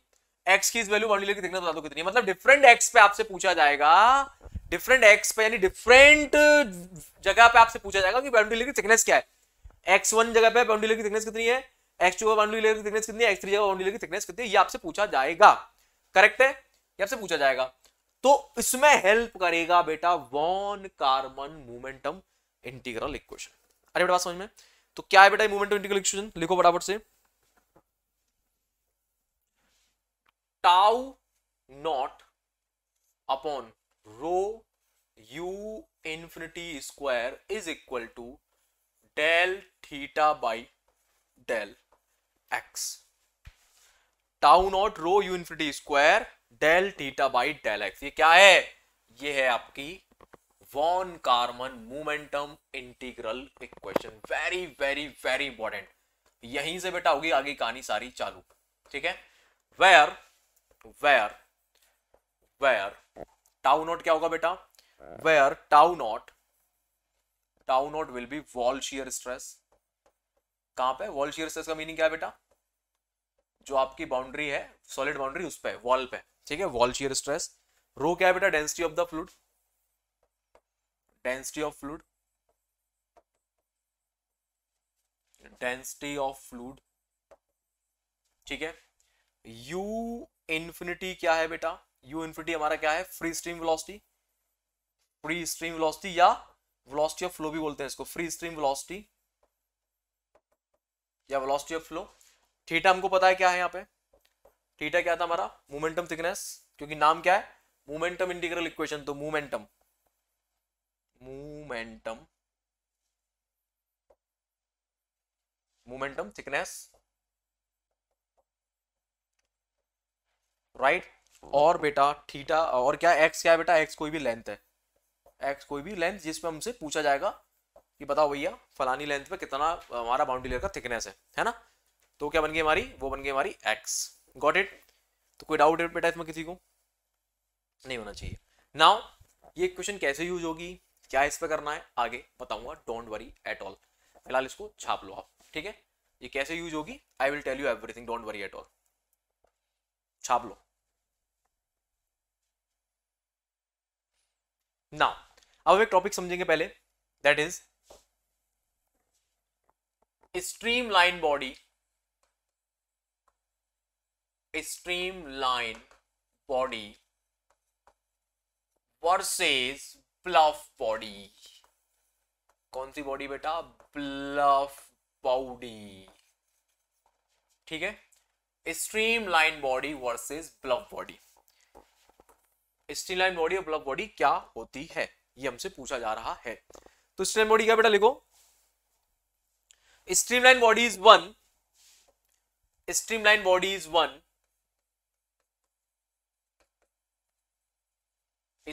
एक्स की इस वैल्यू बाउंड्री लेयर की थिकनेस बता दो कितनी है मतलब डिफरेंट एक्स पे आपसे पूछा जाएगा डिफरेंट एक्स पे यानी डिफरेंट जगह पे आपसे पूछा जाएगा कि बाउंड्री लेयर की थिकनेस क्या है एक्स वन जगह पे बाउंड्री लेयर की थिकनेस कितनी है एक्स टू बाउंड्री लेयर की थिकनेस कितनी है एक्स थ्री जगह बाउंड्री लेयर की थिकनेस कितनी है ये आपसे पूछा जाएगा करेक्ट है ये आपसे पूछा जाएगा तो इसमें हेल्प करेगा बेटा von carbon momentum integral equation अरे बेटा समझ में तो क्या है बेटा मोमेंटम इंटीग्रल इक्वेशन लिखो बराबर से tau not upon rho U infinity square is equal to del theta by del X tau not rho U infinity square del theta by del X ये क्या है ये है आपकी von Karman momentum integral equation very very very important यहीं से बेटा होगी आगे कहानी सारी चालू ठीक है where where where tau not क्या होगा बेटा where tau not tau not will be wall shear stress कहां पे वॉल शियर स्ट्रेस का मीनिंग क्या है बेटा जो आपकी बाउंड्री है सॉलिड बाउंड्री उस पर वॉल पे ठीक है वॉल शियर स्ट्रेस रो क्या है बेटा density of the fluid density of fluid density of fluid ठीक है यू इन्फिनिटी क्या है बेटा यू इन्फिनिटी हमारा क्या है free stream velocity free stream velocity या वेलोसिटी ऑफ फ्लो भी बोलते हैं इसको फ्री स्ट्रीम वेलोसिटी या वेलोसिटी ऑफ फ्लो थीटा हमको पता है क्या है यहां पे थीटा क्या था हमारा मोमेंटम थिकनेस क्योंकि नाम क्या है मोमेंटम इंटीग्रल इक्वेशन तो momentum momentum momentum thickness right और बेटा थीटा और क्या एक्स क्या है बेटा एक्स कोई भी लेंथ है एक्स कोई भी लेंथ जिसमें हमसे पूछा जाएगा कि बताओ भैया फलानी लेंथ पे कितना हमारा बाउंड्री लेयर का थिकनेस है है ना तो क्या बन गई हमारी वो बन गई हमारी एक्स गॉट इट तो कोई डाउट बेटा इसमें किसी को नहीं होना चाहिए नाउ ये क्वेश्चन कैसे यूज होगी क्या इस पर करना है आगे बताऊंगा डोंट वरी एट ऑल फिलहाल इसको छाप लो आप ठीक है ये कैसे यूज होगी I will tell you everything don't worry at all छाप लो नाउ अब एक टॉपिक समझेंगे पहले that is streamline body a streamlined body versus bluff body कौन सी बॉडी बेटा ब्लफ बॉडी ठीक है streamline body versus bluff body streamline body और ब्लफ बॉडी क्या होती है ये हमसे पूछा जा रहा है तो स्ट्रीम बॉडी क्या बेटा लिखो streamline body is one streamline body is one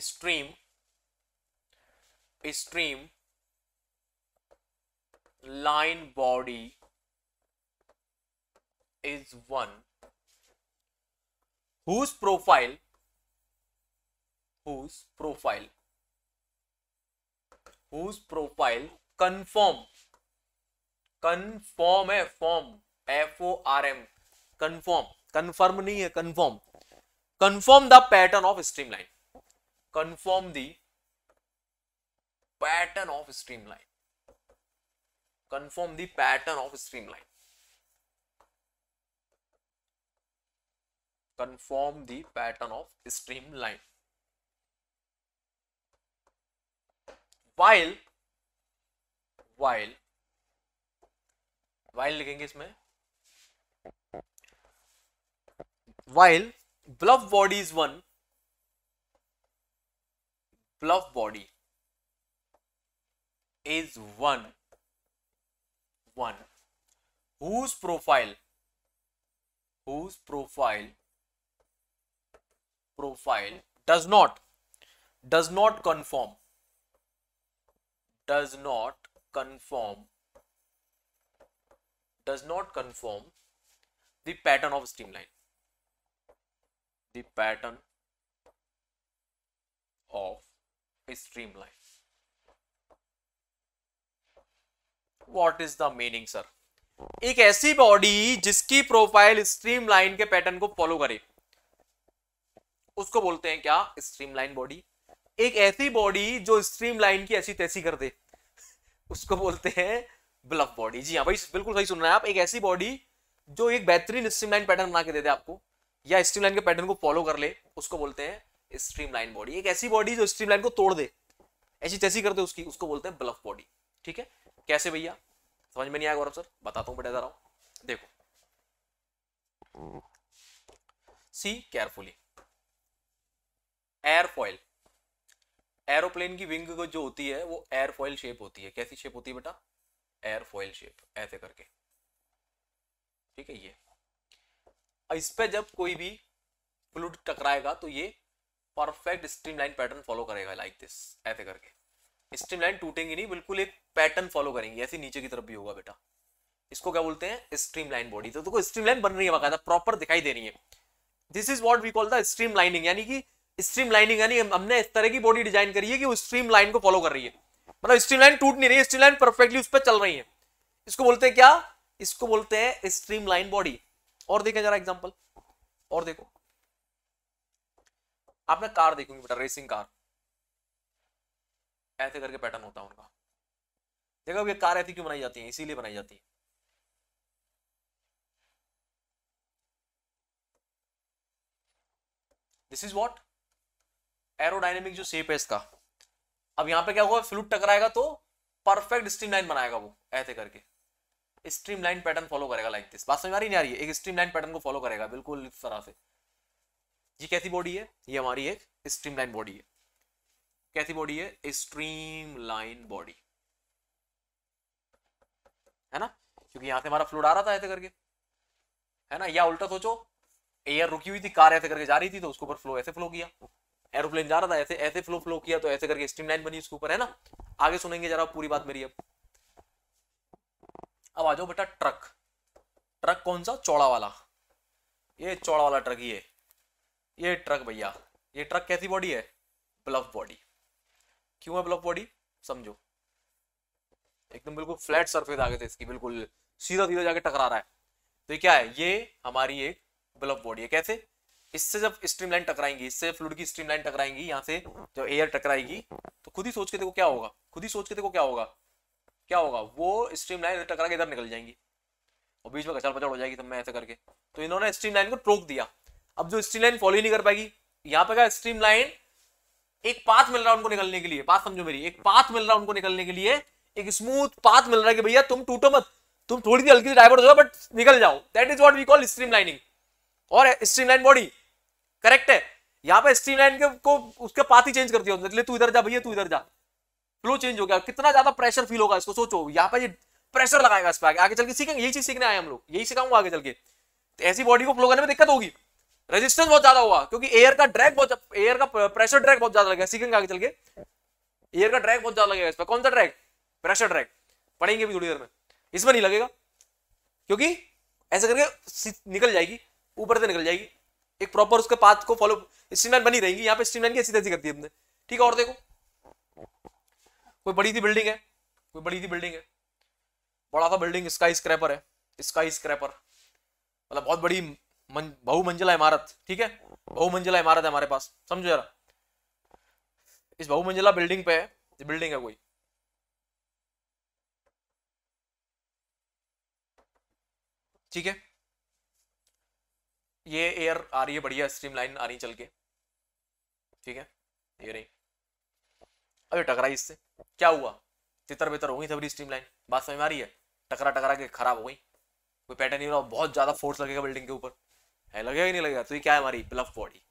stream stream line body is one whose profile whose profile whose profile confirm confirm है form f o r m confirm confirm नहीं है confirm confirm the pattern of streamline confirm the pattern of streamline confirm the pattern of streamline confirm the pattern of streamline while while while लिखेंगे इसमें while bluff body is one Fluff body is 1 1 whose profile whose profile profile does not does not conform does not conform does not conform the pattern of streamline the pattern of is streamline. What is the meaning sir? एक ऐसी body जिसकी profile streamline के pattern को follow करे उसको बोलते हैं क्या स्ट्रीमलाइन बॉडी एक ऐसी बॉडी जो स्ट्रीमलाइन की ऐसी तैसी कर दे उसको बोलते हैं ब्लफ बॉडी जी हाँ भाई बिल्कुल सही सुन रहे हैं आप एक ऐसी बॉडी जो एक बेहतरीन स्ट्रीमलाइन पैटर्न बना के दे दे आपको या स्ट्रीमलाइन के पैटर्न को फॉलो कर ले उसको बोलते हैं स्ट्रीमलाइन बॉडी एक ऐसी बॉडी जो स्ट्रीमलाइन को तोड़ दे ऐसी तैसी करते उसकी उसको बोलते हैं ब्लफ बॉडी ठीक है कैसे भैया समझ में नहीं आया गौरव सर बताता हूँ बेटा रहा देखो सी केयरफुली एयरफॉइल एरोप्लेन की विंग जो होती है वो एयरफॉइल शेप होती है कैसी शेप होती है बेटा एयरफॉइल शेप ऐसे करके ठीक है ये इस पर जब कोई भी फ्लूड टकराएगा तो ये परफेक्ट स्ट्रीमलाइन पैटर्न फॉलो करेगा लाइक दिस ऐसे करके स्ट्रीमलाइन टूटेंगी नहीं बिल्कुल एक पैटर्न फॉलो करेंगी ऐसे नीचे की तरफ भी होगा बेटा इसको क्या बोलते हैं स्ट्रीमलाइन बॉडी तो देखो स्ट्रीमलाइन बन रही है बाकायदा प्रॉपर दिखाई दे रही है this is what we call the streamlining यानी कि स्ट्रीमलाइनिंग यानी हमने इस तरह की बॉडी डिजाइन करी है कि वो स्ट्रीमलाइन को फॉलो कर रही है मतलब स्ट्रीमलाइन टूट नहीं रही है स्ट्रीमलाइन परफेक्टली उस पर चल रही है इसको बोलते हैं क्या इसको बोलते हैं स्ट्रीमलाइन बॉडी और देखें जरा एग्जाम्पल और देखो आप मैं कार देखूंगी बेटा रेसिंग कार ऐसे करके पैटर्न होता है उनका देखो ये कार ऐसी क्यों बनाई जाती है इसीलिए बनाई जाती है दिस इज वॉट एरोडाइनेमिक जो शेप है इसका अब यहां पे क्या होगा फ्लूट टकराएगा तो परफेक्ट स्ट्रीम लाइन बनाएगा वो ऐसे करके स्ट्रीम लाइन पैटर्न फॉलो करेगा लाइक दिस बात समझ आ रही नहीं आ रही है एक स्ट्रीम लाइन पैटर्न को फॉलो करेगा बिल्कुल इस तरह से ये कैसी बॉडी है ये हमारी एक स्ट्रीम लाइन बॉडी है कैसी बॉडी है स्ट्रीम लाइन बॉडी है ना क्योंकि यहां से हमारा फ्लूड आ रहा था ऐसे करके है ना या उल्टा सोचो एयर रुकी हुई थी कार ऐसे करके जा रही थी तो उसके ऊपर फ्लो ऐसे फ्लो किया एरोप्लेन जा रहा था ऐसे ऐसे फ्लो फ्लो किया तो ऐसे करके स्ट्रीम लाइन बनी उसके ऊपर है ना आगे सुनेंगे जरा पूरी बात मेरी अब अब आ जाओ बेटा ट्रक ट्रक कौन सा चौड़ा वाला ये चौड़ा वाला ट्रक ये ये ट्रक भैया ये ट्रक कैसी बॉडी है ब्लफ बॉडी क्यों है ब्लफ बॉडी समझो एकदम बिल्कुल फ्लैट सरफेस आ गए थे इसकी बिल्कुल सीधा सीधा जाके टकरा रहा है तो ये क्या है ये हमारी एक ब्लफ बॉडी है कैसे इससे जब स्ट्रीम लाइन टकराएंगी इससे फ्लूड की स्ट्रीम लाइन टकराएंगी यहाँ से जब एयर टकराएगी तो खुद ही सोच के देखो क्या होगा खुद ही सोच के देखो क्या होगा क्या होगा वो स्ट्रीम लाइन टकरा के इधर निकल जाएंगी और बीच में कचल पचड़ हो जाएगी तब मैं ऐसे करके तो इन्होंने स्ट्रीम लाइन को टोक दिया अब जो स्ट्रीम लाइन फॉलो ही नहीं कर पाएगी यहाँ पे क्या स्ट्रीम लाइन एक पाथ मिल रहा है उनको निकलने के लिए पाथ समझो मेरी एक पाथ मिल रहा है उनको निकलने के लिए एक स्मूथ पाथ मिल रहा है कि भैया तुम टूटो मत तुम थोड़ी सी हल्की डाइवर्ट हो बट निकल जाओ that is what we call streamlining और स्ट्रीम लाइन बॉडी करेक्ट है यहाँ पे स्ट्रीम लाइन के को उसके पाथ ही चेंज कर दिया है तू इधर जा भैया तू इधर जा फ्लो चेंज हो गया कितना ज्यादा प्रेशर फील होगा इसको सोचो यहाँ पे ये प्रेशर लगाएगा इस पर आगे आगे चल के सीखेंगे यही चीज सीखने आए हम लोग यही सिखाऊंगा आगे चल के तो ऐसी बॉडी को फ्लो करने में दिक्कत होगी रेजिस्टेंस बहुत ज्यादा हुआ क्योंकि एयर का ड्रैग बहुत एयर का प्रेशर ड्रैग बहुत ज्यादा लगेगा सीखेंगे आगे चल के एयर का ड्रैग बहुत ज्यादा लगेगा इस पर कौन सा ड्रैग प्रेशर ड्रैग पढ़ेंगे भी थोड़ी देर में इसमें नहीं लगेगा क्योंकि ऐसे करके निकल जाएगी ऊपर से निकल जाएगी एक प्रॉपर उसके पाथ को फॉलो स्ट्रीमलाइन बनी रहेगी यहाँ पे स्ट्रीमलाइन की ऐसी तैसी करती है हमने ठीक है और देखो कोई बड़ी सी बिल्डिंग है कोई बड़ी सी बिल्डिंग है बड़ा सा बिल्डिंग स्काई स्क्रैपर है स्काई स्क्रैपर मतलब बहुत बड़ी बहुमंजिला इमारत ठीक है बहुमंजिला इमारत है हमारे पास समझो जरा इस बहुमंजिला बिल्डिंग पे है बिल्डिंग है कोई ठीक है ये एयर आ रही है बढ़िया स्ट्रीम लाइन आ रही चल के ठीक है ये नहीं अरे टकराई इससे क्या हुआ तितर बितर हो गई थी स्ट्रीम लाइन बात समझ में आ रही है टकरा टकरा के खराब हो गई कोई पैटर्न नहीं रहा बहुत ज्यादा फोर्स लगेगा बिल्डिंग के ऊपर है लगेगा नहीं लगेगा तो ये क्या है हमारी ब्लफ बॉडी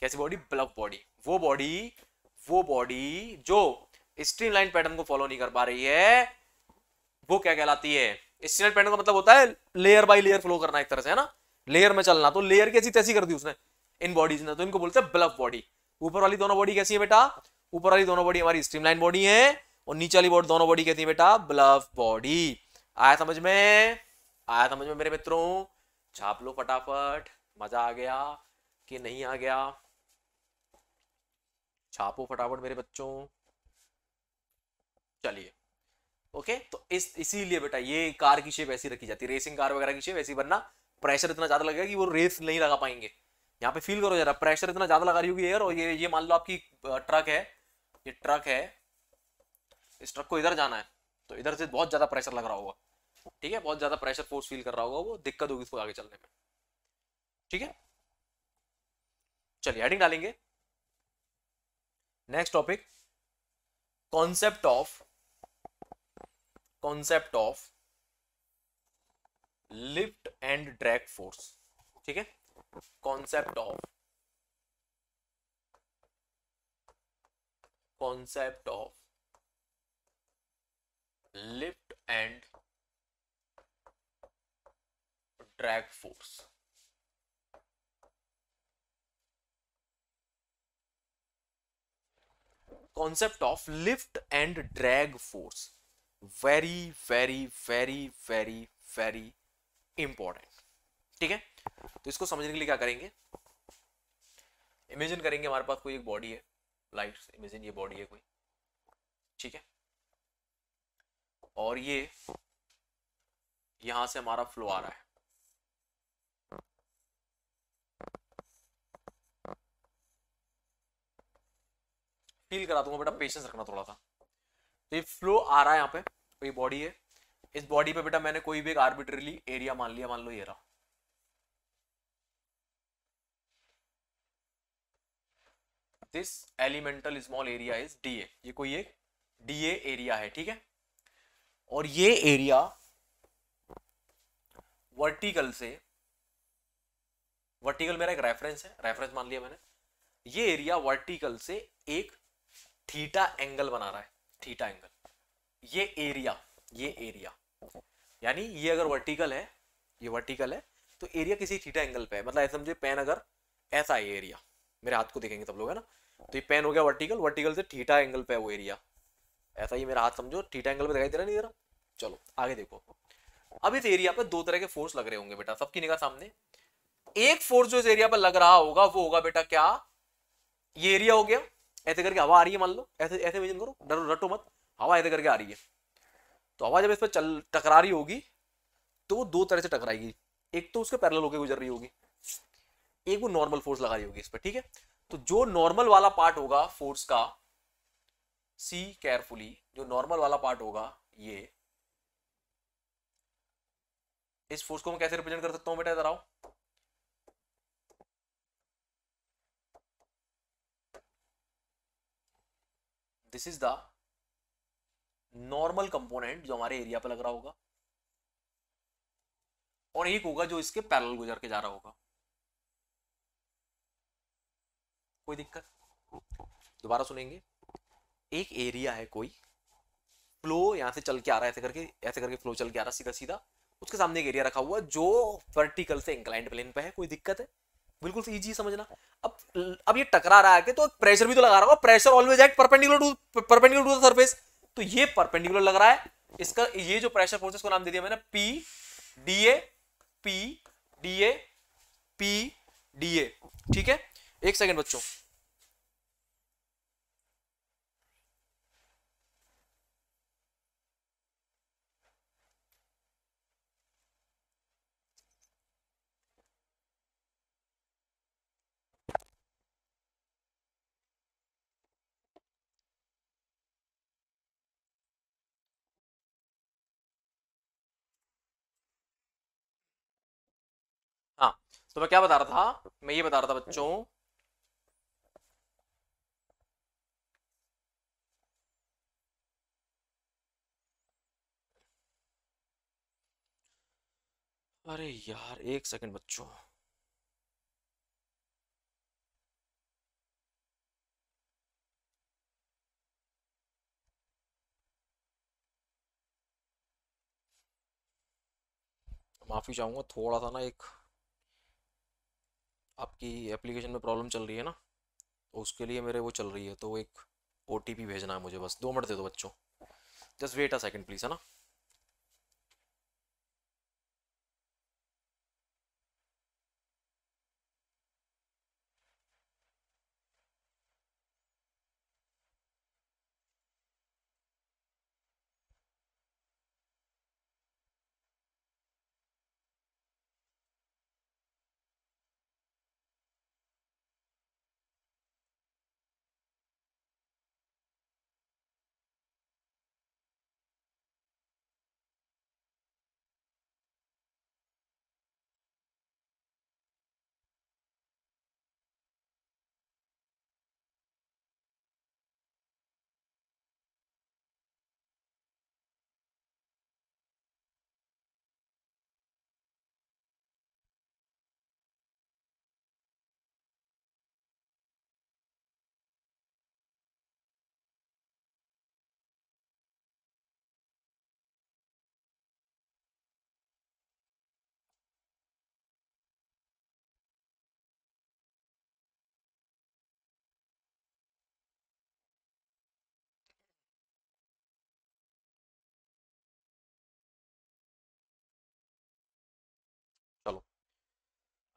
कैसी बॉडी ब्लफ बॉडी वो बॉडी वो बॉडी जो स्ट्रीम लाइन पैटर्न को फॉलो नहीं कर पा रही है वो क्या कहलाती है स्ट्रीम लाइन पैटर्न का मतलब होता है लेयर बाय लेयर फ्लो करना एक तरह से है ना लेयर में चलना तो लेयर कैसी तैसी कर दी उसने इन बॉडीज ने तो इनको बोलते हैं ब्लफ बॉडी ऊपर वाली दोनों बॉडी कैसी है बेटा ऊपर वाली दोनों बॉडी हमारी स्ट्रीमलाइन बॉडी है और नीचे वाली बॉडी दोनों बॉडी कहती है बेटा ब्लफ बॉडी आया समझ में आया समझ में मेरे मित्रों छाप लो फटाफट मजा आ गया कि नहीं आ गया छापो फटाफट मेरे बच्चों चलिए ओके तो इस इसीलिए बेटा ये कार की शेप ऐसी रखी जाती है रेसिंग कार वगैरह की शेप ऐसी बनना प्रेशर इतना ज्यादा लगेगा कि वो रेस नहीं लगा पाएंगे यहाँ पे फील करो जरा प्रेशर इतना ज्यादा लगा रही होगी एयर और ये ये मान लो आपकी ट्रक है ये ट्रक है इस ट्रक को इधर जाना है तो इधर से बहुत ज्यादा प्रेशर लग रहा होगा ठीक है बहुत ज्यादा प्रेशर फोर्स फील कर रहा होगा वो दिक्कत होगी इसको आगे चलने में ठीक है चलिए हेडिंग डालेंगे next topic concept of concept of lift and drag force ठीक है concept of concept of lift and drag force concept of lift and drag force very very very very very important ठीक है तो इसको समझने के लिए क्या करेंगे इमेजिन करेंगे हमारे पास कोई एक बॉडी है लाइट इमेजिन ये बॉडी है कोई ठीक है और ये यहां से हमारा फ्लो आ रहा है फील करा दूंगा बेटा पेशेंस रखना थोड़ा सा तो ये फ्लो आ रहा है यहाँ पे ये बॉडी है इस बॉडी पे बेटा मैंने कोई भी एक आर्बिट्रेली एरिया मान लिया मान लो ये रहा this elemental small area is D ये कोई एक डी एरिया है ठीक है और ये एरिया वर्टिकल से वर्टिकल मेरा एक रेफरेंस है रेफरेंस मान लिया मैंने ये एरिया वर्टिकल से एक थीटा एंगल बना रहा है थीटा एंगल ये एरिया ये एरिया यानी ये अगर वर्टिकल है ये वर्टिकल है तो एरिया किसी थीटा एंगल पे है मतलब ऐसा समझे पेन अगर ऐसा है एरिया मेरे हाथ को देखेंगे सब लोग है ना तो ये पेन हो गया वर्टिकल वर्टिकल से थीटा एंगल पे है वो एरिया ऐसा ही मेरा हाथ समझो थीटा एंगल पे दिखाई दे रहा नहीं दे रहा चलो आगे देखो अब इस एरिया पर दो तरह के फोर्स लग रहे होंगे बेटा सबकी निगाह सामने एक फोर्स जो इस एरिया पर लग रहा होगा वो होगा बेटा क्या ये एरिया हो गया ऐसे करके हवा आ रही है मान लो ऐसे ऐसे इमेजिन करो डर रटो मत हवा ऐसे करके आ रही है तो हवा जब इस पर चल टकरा रही होगी तो वो दो तरह से टकराएगी एक तो उसके पैरल होकर गुजर रही होगी एक वो नॉर्मल फोर्स लगा रही होगी इस पर ठीक है तो जो नॉर्मल वाला पार्ट होगा फोर्स का सी केयरफुली जो नॉर्मल वाला पार्ट होगा ये इस फोर्स को मैं कैसे रिप्रेजेंट कर सकता हूं बेटा इधर आओ this is the normal component जो हमारे एरिया पर लग रहा होगा और एक होगा जो इसके पैरेलल गुजर के जा रहा होगा कोई दिक्कत दोबारा सुनेंगे एक एरिया है कोई फ्लो यहां से चल के आ रहा है ऐसे करके ऐसे करके फ्लो चल के आ रहा है सीधा सीधा उसके सामने एक एरिया रखा हुआ जो वर्टिकल से इंक्लाइंड प्लेन पे है कोई दिक्कत है बिल्कुल ईजी समझना अब अब ये टकरा रहा है तो प्रेशर भी तो लगा रहा होगा pressure always act perpendicular to perpendicular to the surface तो ये परपेंडिकुलर लग रहा है इसका ये जो प्रेशर फोर्सेस को नाम दे दिया मैंने P D A P D A P D A ठीक है एक सेकेंड बच्चों तो मैं क्या बता रहा था मैं ये बता रहा था बच्चों अरे यार एक सेकंड बच्चों माफी चाहूंगा थोड़ा सा ना एक आपकी एप्लीकेशन में प्रॉब्लम चल रही है ना तो उसके लिए मेरे वो चल रही है तो एक ओ भेजना है मुझे बस दो मिनट दे दो बच्चों just wait a second please है ना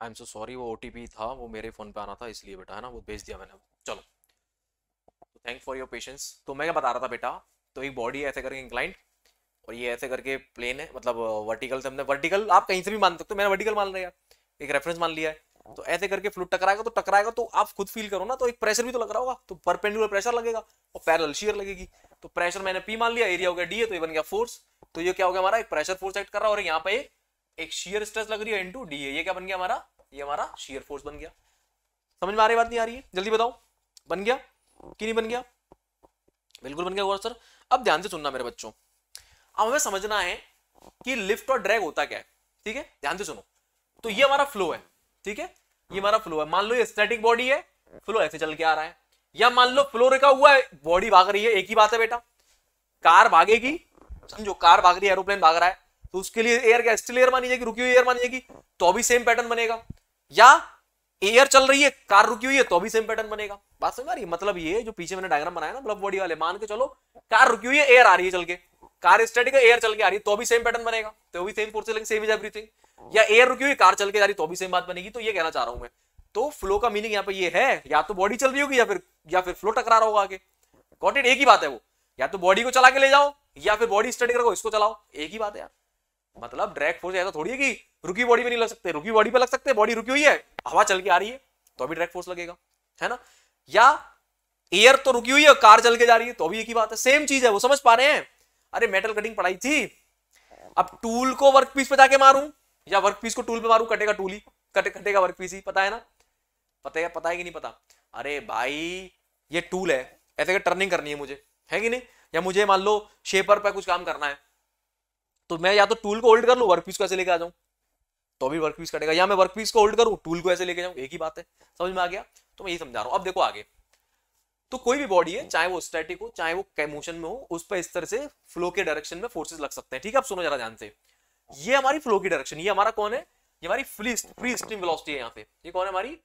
आई एम सो सॉरी वो ओ था वो मेरे फ़ोन पे आना था इसलिए बेटा है ना वो भेज दिया मैंने चलो तो थैंक फॉर योर पेशेंस तो मैं क्या बता रहा था बेटा तो एक बॉडी ऐसे करके इंक्लाइंट और ये ऐसे करके प्लेन है मतलब वर्टिकल से हमने वर्टिकल आप कहीं से भी मान सकते हो मैंने वर्टिकल मान लिया एक रेफरेंस मान लिया है तो ऐसे करके फ्लूट टकराएगा तो टकराएगा तो आप खुद फील करो ना तो एक प्रेशर भी तो लग रहा होगा तो परपेंडिकुलर प्रेशर लगेगा और पैरल शीयर लगेगी तो प्रेशर मैंने पी मान लिया एरिया हो गया डी है तो ये बन गया फोर्स तो ये क्या हो गया हमारा एक प्रेशर फोर्स एक्ट कर रहा है और यहाँ पे एक शियर स्ट्रेस लग रही है इंटू डी ये क्या बन गया हमारा ये हमारा शियर फोर्स बन गया समझ में आ रही बात नहीं आ रही है जल्दी बताओ बन गया कि नहीं बन गया बिल्कुल बन गया सर अब ध्यान से सुनना मेरे बच्चों अब हमें समझना है कि लिफ्ट और ड्रैग होता क्या है ठीक है ध्यान से सुनो तो ये हमारा फ्लो है ठीक है ये हमारा फ्लो है मान लो ये स्टैटिक बॉडी है फ्लो ऐसे चल के आ रहा है या मान लो फ्लो रुका हुआ है बॉडी भाग रही है एक ही बात है बेटा कार भागेगी समझो कार भाग रही है एरोप्लेन भाग रहा है तो उसके लिए एयर क्या स्टिल एयर मानी जाएगी रुकी हुई एयर मानी जाएगी तो भी सेम पैटर्न बनेगा या एयर चल रही है कार रुकी हुई है तो भी सेम पैटर्न बनेगा बात समझ आ रही है मतलब ये जो पीछे मैंने डायग्राम बनाया ना मतलब बॉडी वाले मान के चलो कार रुकी हुई है एयर आ रही है चल के कार स्टैटिक एयर चल के आ रही है तो भी सेम पैटर्न बनेगा तो भी सेम फोर्स लगेंगे सेम इज एवरीथिंग या एयर रुकी हुई कार चल के जा रही तो भी सेम बात बनेगी तो ये कहना चाह रहा हूं मैं तो फ्लो का मीनिंग यहाँ पे ये है या तो बॉडी चल रही होगी या फिर या फिर फ्लो टकरा रहा होगा आगे गॉट इट एक ही बात है वो या तो बॉडी को चला के ले जाओ या फिर बॉडी स्टडी करो इसको चलाओ एक ही बात है यार मतलब ड्रैग फोर्स ऐसा थोड़ी है कि रुकी बॉडी पे नहीं लग सकते रुकी बॉडी पे लग सकते बॉडी रुकी हुई है हवा चल के आ रही है तो भी ड्रैग फोर्स लगेगा है ना या एयर तो रुकी हुई है कार चल के जा रही है तो भी एक ही बात है सेम चीज है वो समझ पा रहे हैं अरे मेटल कटिंग पढ़ाई थी अब टूल को वर्क पीस पे जाके मारू या वर्क पीस को टूल पे मारू कटेगा टूल ही कटे कटेगा वर्क पीस ही पता है ना पता है पता है कि नहीं पता अरे भाई ये टूल है ऐसे टर्निंग करनी है मुझे है कि नहीं या मुझे मान लो शेपर पर कुछ काम करना है तो मैं या तो टूल को होल्ड कर लूँ वर्कपीस को ऐसे लेके आ जाऊँ तो भी वर्क पीस कटेगा या मैं वर्क पीस को होल्ड करूँ टूल को ऐसे लेके जाऊँ एक ही बात है समझ में आ गया तो मैं यही समझा रहा हूँ अब देखो आगे तो कोई भी बॉडी है चाहे वो स्टैटिक हो चाहे वो मोशन में हो उस पर इस तरह से फ्लो के डायरेक्शन में फोर्सेस लग सकते हैं ठीक है आप सुनो जरा ध्यान से ये हमारी फ्लो की डायरेक्शन ये हमारा कौन है ये हमारी फ्री स्ट्रीम वेलोसिटी है यहाँ पे ये कौन है हमारी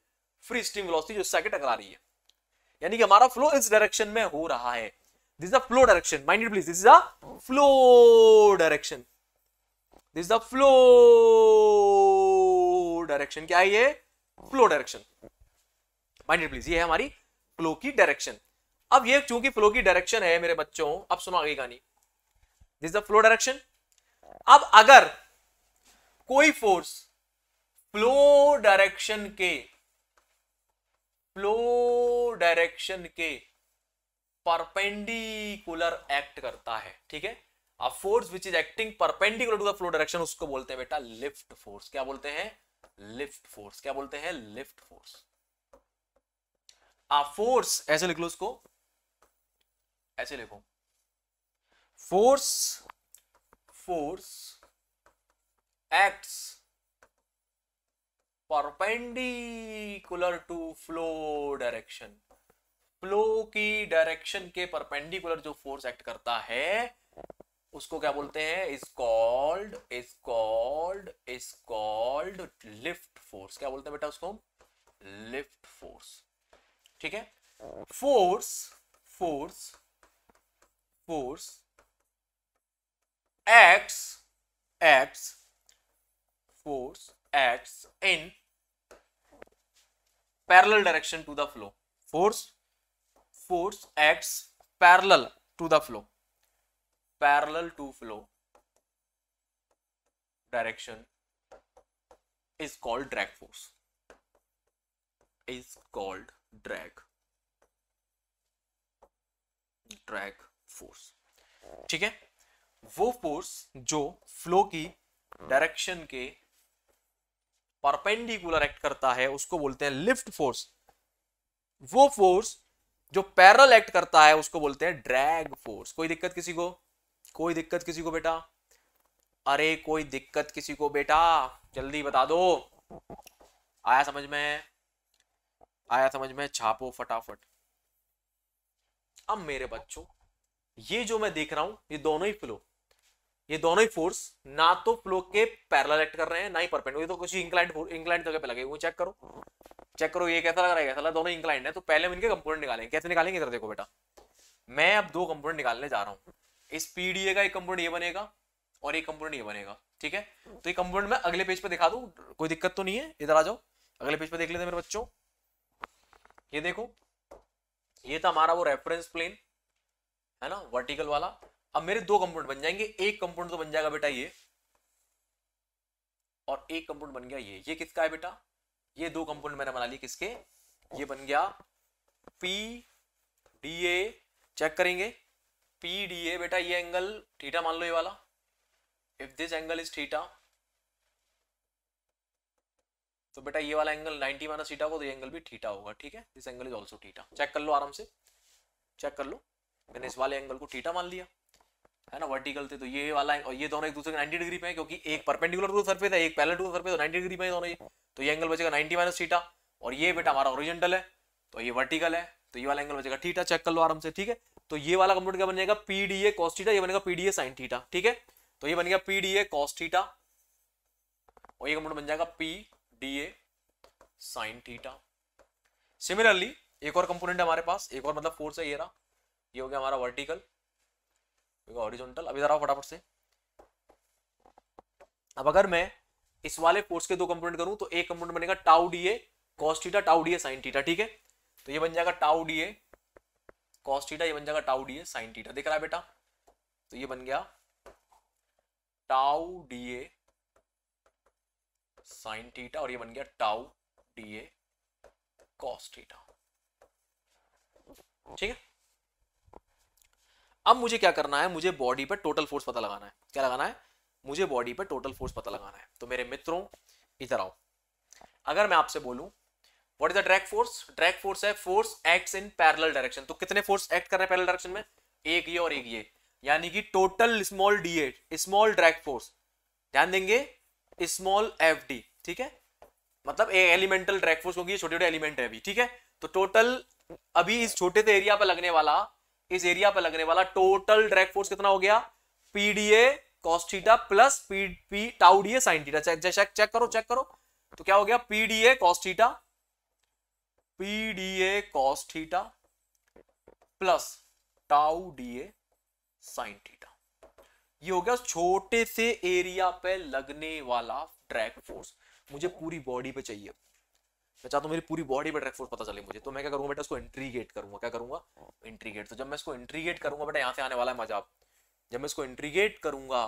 फ्री स्ट्रीम वेलोसिटी जो इससे टकरा रही है यानी कि हमारा फ्लो इस डायरेक्शन में हो रहा है this a flow direction mind please this is a flow direction this the flow direction क्या है ये फ्लो डायरेक्शन माइंड प्लीज ये है हमारी फ्लो की डायरेक्शन अब ये चूंकि फ्लो की डायरेक्शन है मेरे बच्चों अब सुनो आगे कहानी दिस द फ्लो डायरेक्शन अब अगर कोई फोर्स फ्लो डायरेक्शन के फ्लो डायरेक्शन के परपेंडिकुलर एक्ट करता है ठीक है force which is acting perpendicular to the flow direction उसको बोलते हैं बेटा लिफ्ट फोर्स क्या बोलते हैं लिफ्ट फोर्स क्या बोलते हैं लिफ्ट फोर्स फोर्स ऐसे लिख लो उसको ऐसे लिखो force force acts perpendicular to flow direction flow की डायरेक्शन के परपेंडिकुलर जो फोर्स एक्ट करता है उसको क्या बोलते हैं is called is called is called lift force क्या बोलते हैं बेटा उसको लिफ्ट फोर्स ठीक है force force force X X force X in parallel direction to the flow force force X parallel to the flow parallel to flow direction is called drag force is called drag drag force ठीक है वो force जो flow की direction के perpendicular act करता है उसको बोलते हैं लिफ्ट फोर्स वो फोर्स जो पैरल एक्ट करता है उसको बोलते हैं ड्रैग फोर्स कोई दिक्कत किसी को कोई दिक्कत किसी को बेटा अरे कोई दिक्कत किसी को बेटा जल्दी बता दो आया समझ में आया समझ में छापो फटाफट अब मेरे बच्चों ये जो मैं देख रहा हूं ये दोनों ही फ्लो ये दोनों ही फोर्स ना तो फ्लो के पैरल एक्ट कर रहे हैं ना ही परपेंडिकुलर ये तो कुछ इंक्लाइंट इंक्लाइंट जगह पे लगे वो चेक करो चेक करो ये कैसा लग रहा है कैसा लगा दोनों इंक्लाइंट है तो पहले हम इनके कंपोनेंट निकालेंगे कैसे निकालेंगे इधर देखो बेटा मैं अब दो कंपोनेंट निकालने जा रहा हूं इस पीडीए का एक कंपोनेंट ये बनेगा और एक कंपोनेंट ये बनेगा ठीक है तो ये कंपोनेंट मैं अगले पेज पे दिखा दू कोई दिक्कत तो नहीं है इधर आ जाओ अगले पेज पे देख लेते मेरे बच्चों ये देखो ये था हमारा वो रेफरेंस प्लेन है ना वर्टिकल वाला अब मेरे दो कंपोनेंट बन जाएंगे एक कंपोनेंट तो बन जाएगा बेटा ये और एक कंपोनेंट बन गया ये ये किसका है बेटा ये दो कंपोनेंट मैंने बना लिया किसके ये बन गया पी डी ए चेक करेंगे पी डी ए बेटा ये एंगल थीटा मान लो ये वाला if this angle is theta तो बेटा ये वाला एंगल 90 माइनस थीटा को तो ये एंगल भी थीटा होगा ठीक है this angle is also theta check कर लो आराम से चेक कर लो मैंने इस वाले एंगल को थीटा मान लिया है ना वर्टिकल थे तो ये वाला और ये दोनों एक दूसरे के 90 डिग्री पे है क्योंकि एक परपेंडिकुलर टू सरफेस है एक पैरेलल टू सरफेस तो 90 डिग्री पे है दोनों ये तो ये एंगल बचेगा 90 माइनस थीटा और ये बेटा हमारा ओरिजिनल है तो ये वर्टिकल है तो ये वाला एंगल बचेगा थीटा चेक कर लो आराम से ठीक है तो ये वाला कंप्यूटर क्या बनेगा पीडीए कॉस्टीटा यह बनेगा पीडीए साइन थीटा ठीक है तो ये बनेगा पीडीए कॉस्टीटा और ये कंप्यूटर बन जाएगा P D A sine theta similarly एक और कंपोनेंट है हमारे पास एक और मतलब फोर्स है ये रहा ये हो गया हमारा वर्टिकल ऑरिजोनटल अभी जरा फटाफट से अब अगर मैं इस वाले फोर्स के दो कंपोनेंट करूं तो एक कंपोनेंट बनेगा tau D A cos theta tau D A sine theta ठीक है तो ये बन जाएगा tau D A cos theta ये बन जाएगा tau D A sine theta देख रहा है बेटा तो ये बन गया tau D A sine theta और ये बन गया tau D A cos theta ठीक है अब मुझे क्या करना है मुझे बॉडी पर टोटल फोर्स पता लगाना है क्या लगाना है मुझे बॉडी पर टोटल फोर्स पता लगाना है तो मेरे मित्रों इधर आओ अगर मैं आपसे बोलूं what is the drag force drag force है force act in parallel direction तो कितने फोर्स एक्ट कर रहे हैं पैरल डायरेक्शन में एक ये और एक ये यानी कि total small D at small drag force ध्यान देंगे स्मॉल एफ डी ठीक है मतलब ए एलिमेंटल ड्रैक फोर्स होगी छोटे छोटे एलिमेंट है अभी ठीक है तो टोटल अभी इस छोटे से एरिया पर लगने वाला इस एरिया पर लगने वाला टोटल ड्रैक फोर्स कितना हो गया PDA cos theta plus P P tau D A sine theta check check करो चेक करो तो क्या हो गया PDA cos theta P D A cos plus tau D A sine theta ये हो गया छोटे से एरिया पे लगने वाला ट्रैक फोर्स मुझे पूरी बॉडी पे चाहिए मैं चाहता हूँ मेरी पूरी बॉडी पे ट्रैक फोर्स पता चले मुझे तो मैं क्या करूंगा बेटा इसको इंट्रीगेट करूंगा क्या करूंगा इंट्रीगेट तो जब मैं इसको इंट्रीगेट करूंगा बेटा यहाँ से आने वाला है मजा जब मैं इसको इंट्रीगेट करूंगा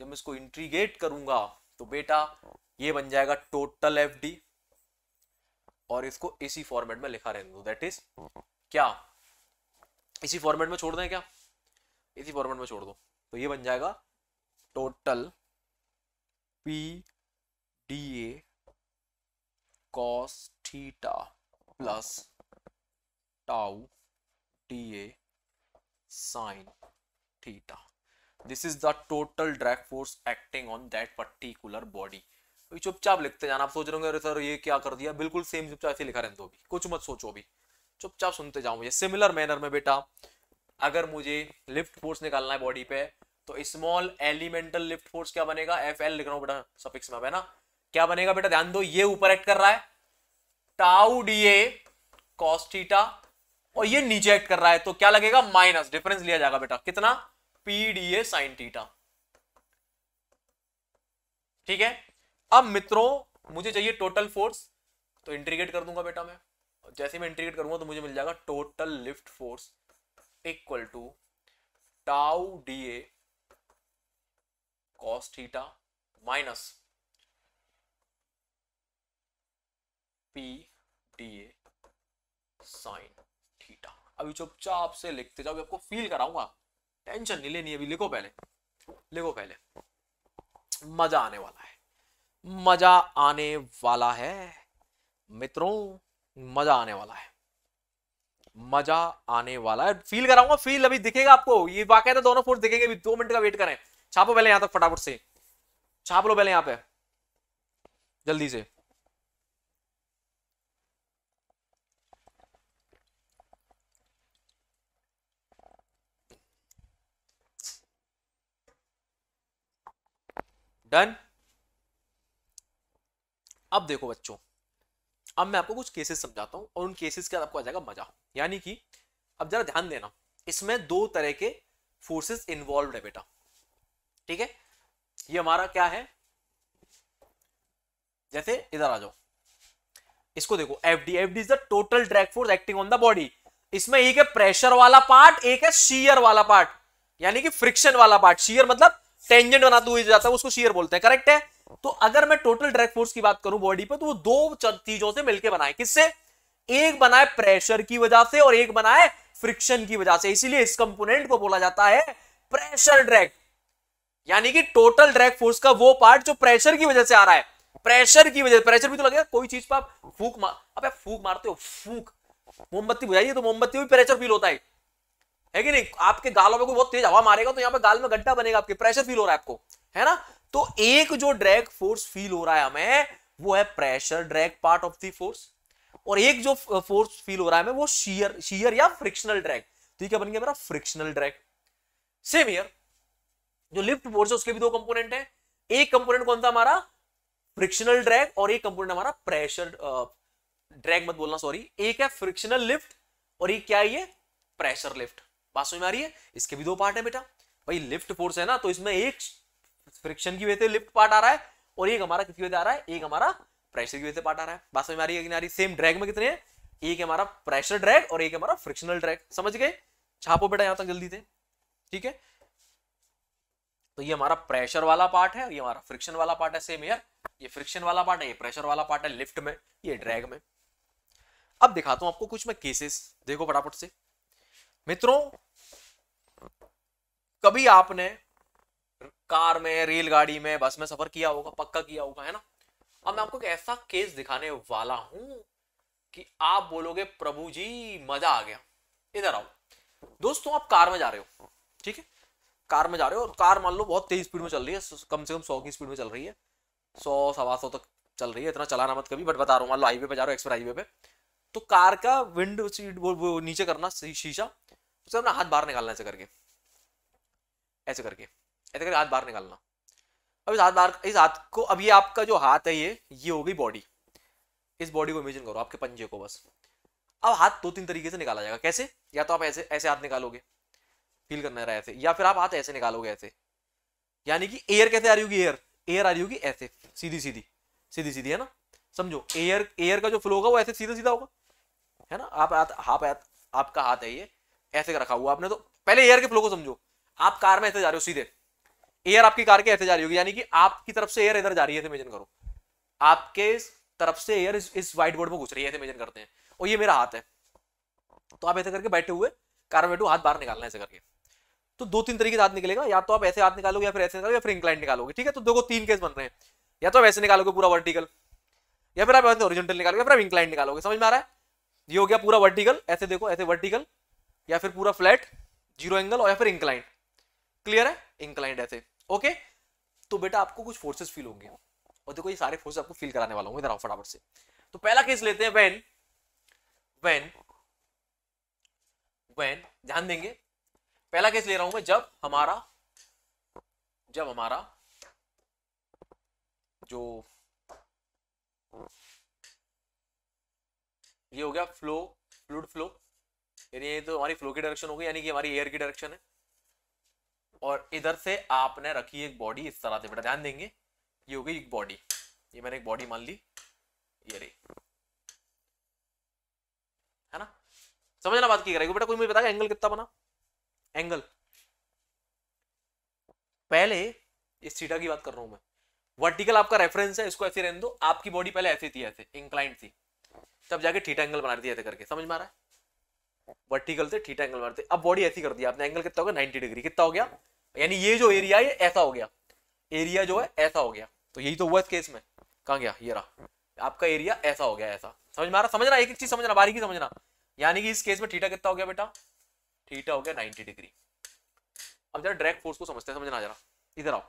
जब मैं इसको इंट्रीगेट करूंगा तो बेटा ये बन जाएगा टोटल एफ डी और इसको इसी फॉर्मेट में लिखा रहने दो दैट इज क्या इसी फॉर्मेट में छोड़ दें क्या इसी फॉर्मेट में छोड़ दो तो ये बन जाएगा total P D A cos theta plus tau D A sine theta this is the total drag force acting on that particular body चुपचाप लिखते जाना आप सोच रहे अरे सर ये क्या कर दिया बिल्कुल सेम चुपचाप ऐसे लिखा रहे दो अभी कुछ मत सोचो अभी चुपचाप सुनते जाओ मुझे सिमिलर मैनर में बेटा अगर मुझे लिफ्ट फोर्स निकालना है बॉडी पे तो स्मॉल एलिमेंटल लिफ्ट फोर्स क्या बनेगा एफ एल लिख रहा हूँ बेटा सफिक्स में ना क्या बनेगा बेटा ध्यान दो ये ऊपर एक्ट कर रहा है टाउ डी ए कॉस्टीटा और ये नीचे एक्ट कर रहा है तो क्या लगेगा माइनस डिफरेंस लिया जाएगा बेटा कितना P D A sine theta ठीक है अब मित्रों मुझे चाहिए टोटल फोर्स तो इंटीग्रेट कर दूंगा बेटा मैं जैसे मैं इंट्रीगेट करूंगा तो मुझे मिल जाएगा total lift force equal to tau D A cos theta minus P D A sine theta अभी चुपचाप से लिखते जाओ आपको फील कराऊंगा टेंशन नहीं लेनी अभी लिखो पहले लिखो पहले मजा आने वाला है मजा आने वाला है मित्रों मजा आने वाला है मजा आने वाला है फील कराऊंगा फील अभी दिखेगा आपको ये वाकई तो दोनों फोर्स दिखेंगे अभी दो मिनट का वेट करें छापो पहले यहां तक फटाफट से छाप लो पहले यहां पे जल्दी से डन अब देखो बच्चों अब मैं आपको कुछ केसेस समझाता हूँ और उन केसेस के बाद आपको आ जाएगा मजा यानी कि अब जरा ध्यान देना इसमें दो तरह के फोर्सेस इन्वॉल्व है बेटा ठीक है ये हमारा क्या है जैसे इधर आ जाओ इसको देखो F D F D total drag force acting on the body इसमें एक है प्रेशर वाला पार्ट एक है शीयर वाला पार्ट यानी कि फ्रिक्शन वाला पार्ट शीयर मतलब टेंजेंट बनाते हुए जाता है उसको शीयर बोलते हैं करेक्ट है तो अगर मैं टोटल डायरेक्ट फोर्स की बात करूं बॉडी पर तो वो दो चीजों से मिलकर बनाए किससे एक बनाए प्रेशर की वजह से और एक बनाए फ्रिक्शन की वजह से इसीलिए इस कंपोनेंट को बोला जाता है प्रेशर ड्रैग यानी कि टोटल ड्रैग फोर्स का वो पार्ट जो प्रेशर की वजह से आ रहा है प्रेशर की वजह प्रेशर भी तो लगेगा कोई चीज पर आप फूक मार अब फूक मारते हो फूक मोमबत्ती बुझाइए तो मोमबत्ती भी प्रेशर फील होता है है कि नहीं आपके गालों में कोई बहुत तेज हवा मारेगा तो यहाँ पे गाल में गड्ढा बनेगा आपके प्रेशर फील हो रहा है आपको है ना तो एक जो ड्रैग फोर्स फील हो रहा है हमें वो है pressure drag part of the force और एक जो फोर्स फील हो रहा है हमें वो शीयर शीयर या फ्रिक्शनल ड्रैग तो ये क्या बन गया मेरा फ्रिक्शनल ड्रैग सेम ईयर जो लिफ्ट फोर्स है उसके भी दो कंपोनेंट है एक कंपोनेंट कौन था हमारा फ्रिक्शनल ड्रैग और एक कंपोनेंट हमारा प्रेशर ड्रैग मत बोलना सॉरी एक है फ्रिक्शनल लिफ्ट और एक क्या है ये प्रेशर लिफ्ट बात समझ में आ रही है इसके भी दो पार्ट है बेटा भाई लिफ्ट फोर्स है ना तो इसमें एक फ्रिक्शन की वजह से लिफ्ट पार्ट आ रहा है और एक हमारा किसकी वजह से आ रहा है एक हमारा प्रेशर की वजह से पार्ट आ रहा है बात समझ में आ रही है नारी सेम ड्रैग में कितने हैं एक हमारा प्रेशर ड्रैग और एक हमारा फ्रिक्शनल ड्रैग समझ गए छापो बेटा यहां तक जल्दी से ठीक है तो ये हमारा प्रेशर वाला पार्ट है ये हमारा फ्रिक्शन वाला पार्ट है सेम यार ये फ्रिक्शन वाला पार्ट है ये प्रेशर वाला पार्ट है लिफ्ट में ये ड्रैग में अब दिखाता हूं आपको कुछ मैं केसेस देखो फटाफट से मित्रों कभी आपने कार में रेलगाड़ी में बस में सफर किया होगा पक्का किया होगा है ना अब मैं आपको एक ऐसा केस दिखाने वाला हूं कि आप बोलोगे प्रभु जी मजा आ गया इधर आओ दोस्तों आप कार में जा रहे हो ठीक है कार में जा रहे हो और कार मान लो बहुत तेज स्पीड में चल रही है कम से कम सौ की स्पीड में चल रही है सौ सवा सौ तक चल रही है इतना चलाना मत कभी बट बता रहा हूँ मान लो हाईवे पे जा रहे हो एक्सप्रेस हाईवे पे तो कार का विंड सीट वो, वो नीचे करना शीशा उसे अपना हाथ बाहर निकालना ऐसे करके ऐसे करके ऐसे करके हाथ बाहर निकालना अब इस हाथ बाहर इस हाथ को अब ये आपका जो हाथ है ये ये हो गई बॉडी इस बॉडी को इमेजिन करो आपके पंजे को बस अब हाथ दो तीन तरीके से निकाला जाएगा कैसे या तो आप ऐसे ऐसे हाथ निकालोगे फील करना रहा ऐसे या फिर आप हाथ ऐसे निकालोगे ऐसे यानी कि एयर कैसे आ रही होगी एयर एयर आ रही होगी ऐसे सीधी सीधी सीधी सीधी है ना समझो एयर एयर का जो फ्लो होगा वो ऐसे सीधा सीधा होगा है ना आप हाथ हाथ हाथ आपका हाथ है ये ऐसे रखा हुआ आपने तो पहले एयर के फ्लो को समझो आप कार में ऐसे जा रहे हो सीधे एयर आपकी कार के ऐसे जा रही होगी यानी कि आपकी तरफ से एयर इधर जा रही है इमेजिन करो आपके तरफ से एयर इस, इस व्हाइट बोर्ड में घुस रही है ऐसे इमेजिन करते हैं और ये मेरा हाथ है तो आप ऐसे करके बैठे हुए कार में बैठे हाथ बाहर निकालना ऐसे करके तो दो तीन तरीके से हाथ निकलेगा या तो आप ऐसे हाथ निकालोगे या फिर ऐसे निकालोगे या फिर इंक्लाइन निकालोगे ठीक है तो देखो तीन केस बन रहे हैं या तो वैसे निकालोगे पूरा वर्टिकल या फिर आप ऐसे ओरिजेंटल निकालोगे या फिर आप इंक्लाइन निकालोगे समझ में आ रहा है ये हो गया पूरा वर्टिकल ऐसे देखो ऐसे वर्टिकल या फिर पूरा फ्लैट जीरो एंगल और या फिर इंक्लाइन क्लियर है इंक्लाइंड ऐसे ओके तो बेटा आपको कुछ फोर्सेस फील होंगे और देखो ये सारे फोर्सेस आपको फील कराने वाला हूं इधर आओ फटाफट से तो पहला केस लेते हैं व्हेन व्हेन व्हेन ध्यान देंगे पहला केस ले रहा हूं मैं जब हमारा जब हमारा जो ये हो गया फ्लो फ्लूड फ्लो यानी ये तो हमारी फ्लो की डायरेक्शन हो गई यानी कि हमारी एयर की डायरेक्शन है और इधर से आपने रखी एक बॉडी इस तरह से बेटा ध्यान देंगे ये हो गई एक बॉडी ये मैंने एक बॉडी मान ली ये रही है ना समझना बात की करेगी बेटा कोई मुझे बताया एंगल कितना बना एंगल पहले इस सीटा की बात कर रहा हूं मैं वर्टिकल आपका रेफरेंस है इसको ऐसे रहने दो आपकी बॉडी पहले ऐसी थी ऐसे इंक्लाइंट थी तब जाके थीटा एंगल बना दिया थे करके समझ में आ रहा है वर्टिकल से थीटा एंगल मारते अब बॉडी ऐसी कर दिया आपने एंगल कितना हो गया नाइनटी डिग्री कितना हो गया यानी ये जो एरिया है ऐसा हो गया एरिया जो है ऐसा हो गया तो यही तो हुआ इस केस में कहा गया ये रहा आपका एरिया ऐसा हो गया ऐसा समझ मारा आ रहा समझना एक एक चीज समझना बारीकी समझना यानी कि इस केस में ठीटा कितना हो गया बेटा ठीटा हो गया नाइनटी डिग्री अब जरा ड्रैग फोर्स को समझते हैं समझना जरा इधर आओ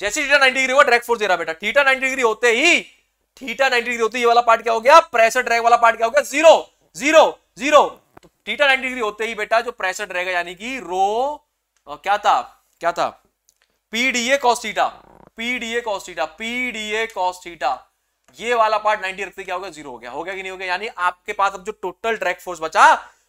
जैसे थीटा 90 डिग्री हुआ ड्रैग फोर्स दे रहा बेटा थीटा 90 डिग्री होते ही थीटा 90 डिग्री होते ही ये वाला पार्ट क्या हो गया प्रेशर ड्रैग वाला पार्ट क्या हो गया zero zero zero theta 90 degree होते ही बेटा जो प्रेशर रहेगा यानी कि रो क्या था क्या था PDA cos theta PDA cos theta PDA cos theta ये वाला पार्ट 90 रखते क्या गया जीरो हो गया हो गया कि नहीं हो गया यानी आपके पास अब जो टोटल ड्रैग फोर्स बचा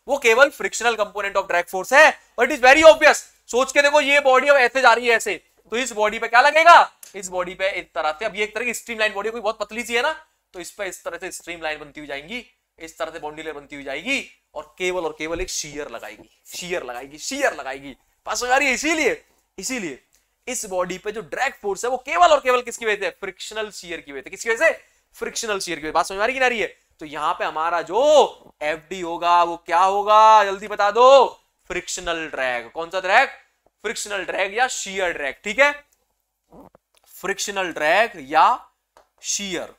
वो केवल frictional component of drag force है और इट इज वेरी ऑब्वियस सोच के देखो ये बॉडी अब ऐसे जा रही है ऐसे तो इस बॉडी पे क्या लगेगा इस बॉडी पे इस तरह से अब ये एक तरह की स्ट्रीम लाइन बॉडी कोई बहुत पतली सी है ना तो इस पर इस तरह से स्ट्रीम लाइन बनती हुई जाएंगी इस तरह से बाउंड्री लेयर बनती हुई जाएगी और केवल और केवल एक शीयर लगाएगी शीयर लगाएगी शीयर लगाएगी पास इसीलिए इसीलिए इस बॉडी पे जो ड्रैग फोर्स है वो केवल और केवल किसकी वजह से फ्रिक्शनल शीयर की वजह से किसकी वजह से फ्रिक्शनल शीयर की वजह बात समझ आ रही है तो यहां पे हमारा जो एफ होगा वो क्या होगा जल्दी बता दो फ्रिक्शनल ड्रैग कौन सा ड्रैग फ्रिक्शनल ड्रैग या शीयर ड्रैग ठीक है फ्रिक्शनल ड्रैग या शीयर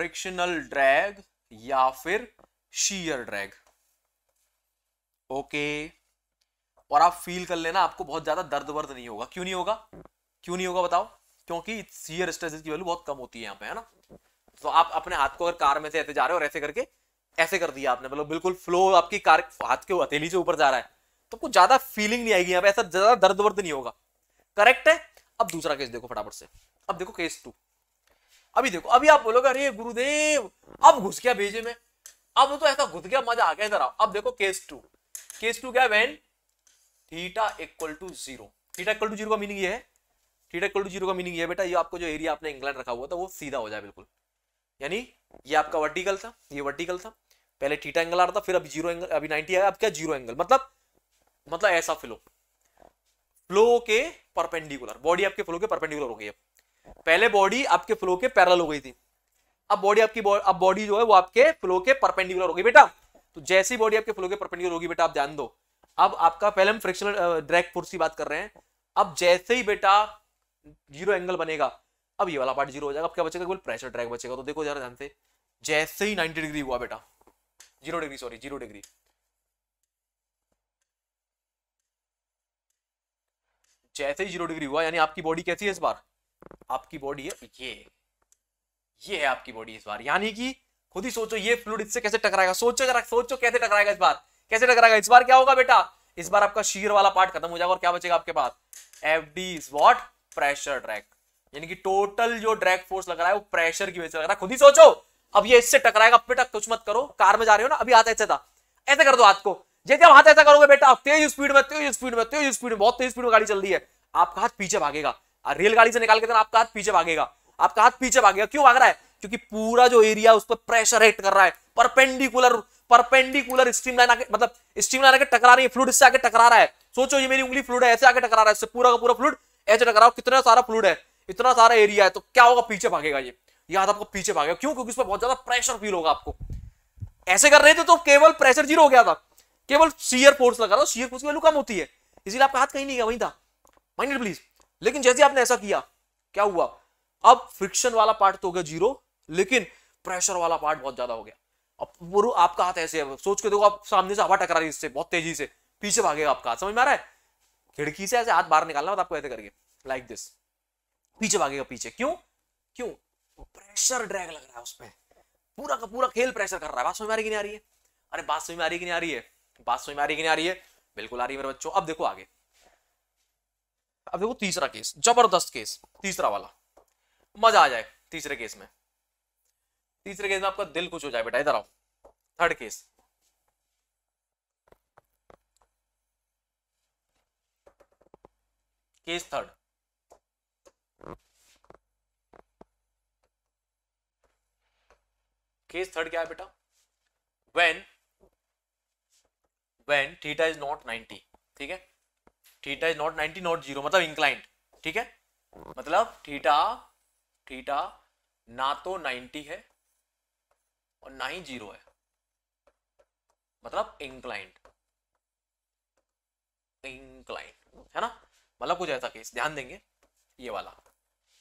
फ्रिक्शनल ड्रैग या फिर शीयर ड्रैग ओके और आप फील कर लेना आपको बहुत ज्यादा दर्द वर्द नहीं होगा क्यों नहीं होगा क्यों नहीं होगा बताओ क्योंकि सीयर स्ट्रेसेस की वैल्यू बहुत कम होती है यहाँ पे है ना तो आप अपने हाथ को अगर कार में से ऐसे जा रहे हो और ऐसे करके ऐसे कर दिया आपने मतलब बिल्कुल फ्लो आपकी कार हाथ के हथेली से ऊपर जा रहा है तो कुछ ज्यादा फीलिंग नहीं आएगी यहाँ पे ऐसा ज्यादा दर्द वर्द नहीं होगा करेक्ट है अब दूसरा केस देखो फटाफट से अब देखो केस टू अभी देखो अभी आप बोलोगे अरे गुरुदेव अब घुस गया भेजे में अब तो ऐसा घुस गया मजा आ गया इधर आओ अब देखो केस टू केस टू क्या when theta equal to zero theta equal to zero का मीनिंग ये है थीटा इक्वल टू जीरो का मीनिंग ये बेटा ये आपको जो एरिया आपने इंग्लैंड रखा हुआ था वो सीधा हो जाए बिल्कुल यानी ये आपका वर्टिकल था ये वर्टिकल था पहले थीटा एंगल आ रहा था फिर अभी जीरो एंगल अभी नाइनटी आया अब क्या जीरो एंगल मतलब मतलब ऐसा फ्लो फ्लो के परपेंडिकुलर बॉडी आपके फ्लो के परपेंडिकुलर हो गई अब पहले बॉडी आपके फ्लो के पैरल हो गई थी अब बॉडी आपकी अब बॉडी जो है वो आपके फ्लो के परपेंडिकुलर होगी बेटा तो जैसी बॉडी आपके फ्लो के परपेंडिकुलर होगी बेटा आप ध्यान दो अब आपका पहले हम फ्रिक्शनल ड्रैग फोर्स की बात कर रहे हैं अब जैसे ही बेटा जीरो एंगल बनेगा अब ये वाला पार्ट जीरो हो जाएगा अब क्या बचेगा केवल प्रेशर ड्रैग बचेगा तो देखो जरा ध्यान से जैसे ही 90 डिग्री हुआ बेटा zero degree sorry zero degree जैसे ही जीरो डिग्री हुआ यानी आपकी बॉडी कैसी है इस बार आपकी बॉडी है ये ये है आपकी बॉडी इस बार यानी कि खुद ही सोचो ये फ्लूड इससे कैसे टकराएगा सोचो जरा सोचो कैसे टकराएगा इस बार कैसे टकराएगा इस बार क्या होगा बेटा इस बार आपका शीर वाला पार्ट खत्म हो जाएगा और क्या बचेगा आपके पास F D is what pressure drag यानी कि टोटल जो ड्रैक फोर्स लग रहा है वो प्रेशर की वजह से लग रहा है खुद ही सोचो अब ये इससे टकराएगा बेटा कुछ मत करो कार में जा रहे हो ना अभी हाथ ऐसे था ऐसे कर दो हाथ को जैसे आप हाथ ऐसा करोगे बेटा तेज स्पीड में तेज स्पीड में तेज स्पीड में बहुत तेज स्पीड में गाड़ी चल रही है आपका हाथ पीछे भागेगा रेलगाड़ी से निकाल के देना आपका हाथ पीछे भागेगा आपका हाथ पीछे भागेगा क्यों भाग रहा है क्योंकि पूरा जो एरिया उस पर प्रेशर एक्ट कर रहा है परपेंडिकुलर परपेंडिकुलर स्ट्रीमलाइन आके मतलब स्ट्रीमलाइन आके टकरा रही है फ्लूड इससे आके टकरा रहा है सोचो ये मेरी उंगली फ्लूड है ऐसे आके टकरा रहा है इससे पूरा का पूरा फ्लूड ऐसे टकरा कितना सारा फ्लूड है इतना सारा एरिया है तो क्या होगा पीछे भागेगा ये याद आपको पीछे भागेगा क्यों क्योंकि उस पर बहुत ज्यादा प्रेशर फील होगा आपको ऐसे कर रहे थे तो केवल प्रेशर जीरो हो गया था केवल सीयर फोर्स लगा रहा सीयर फोर्स की वैल्यू कम होती है इसीलिए आपका हाथ कहीं नहीं गया वहीं था माइंड प्लीज लेकिन जैसे आपने ऐसा किया क्या हुआ अब फ्रिक्शन वाला पार्ट तो हो गया जीरो लेकिन प्रेशर वाला पार्ट बहुत ज्यादा हो गया अब आपका हाथ ऐसे है सोच के देखो आप सामने से हवा टकरा रही है इससे बहुत तेजी से पीछे भागेगा आपका हाथ समझ में आ रहा है खिड़की से ऐसे हाथ बाहर निकालना मतलब आपको ऐसे करके लाइक दिस पीछे भागेगा पीछे क्यों क्यों प्रेशर ड्रैग लग रहा है उसमें पूरा का पूरा खेल प्रेशर कर रहा है बात समझ में आ रही कि नहीं आ रही है अरे बात समझ में आ रही कि नहीं आ रही है बात समझ में आ रही कि नहीं आ रही है बिल्कुल आ रही है मेरे बच्चों अब देखो आगे अब देखो तीसरा केस जबरदस्त केस तीसरा वाला मजा आ जाए तीसरे केस में तीसरे केस में आपका दिल कुछ हो जाए बेटा इधर आओ third case case third case third क्या है बेटा when when theta is not 90 ठीक है theta is not ninety not zero मतलब इंक्लाइंट ठीक है मतलब थीटा थीटा ना तो 90 है और ना ही जीरो है मतलब इंक्लाइंट इंक्लाइंट है ना मतलब कुछ ऐसा केस ध्यान देंगे ये वाला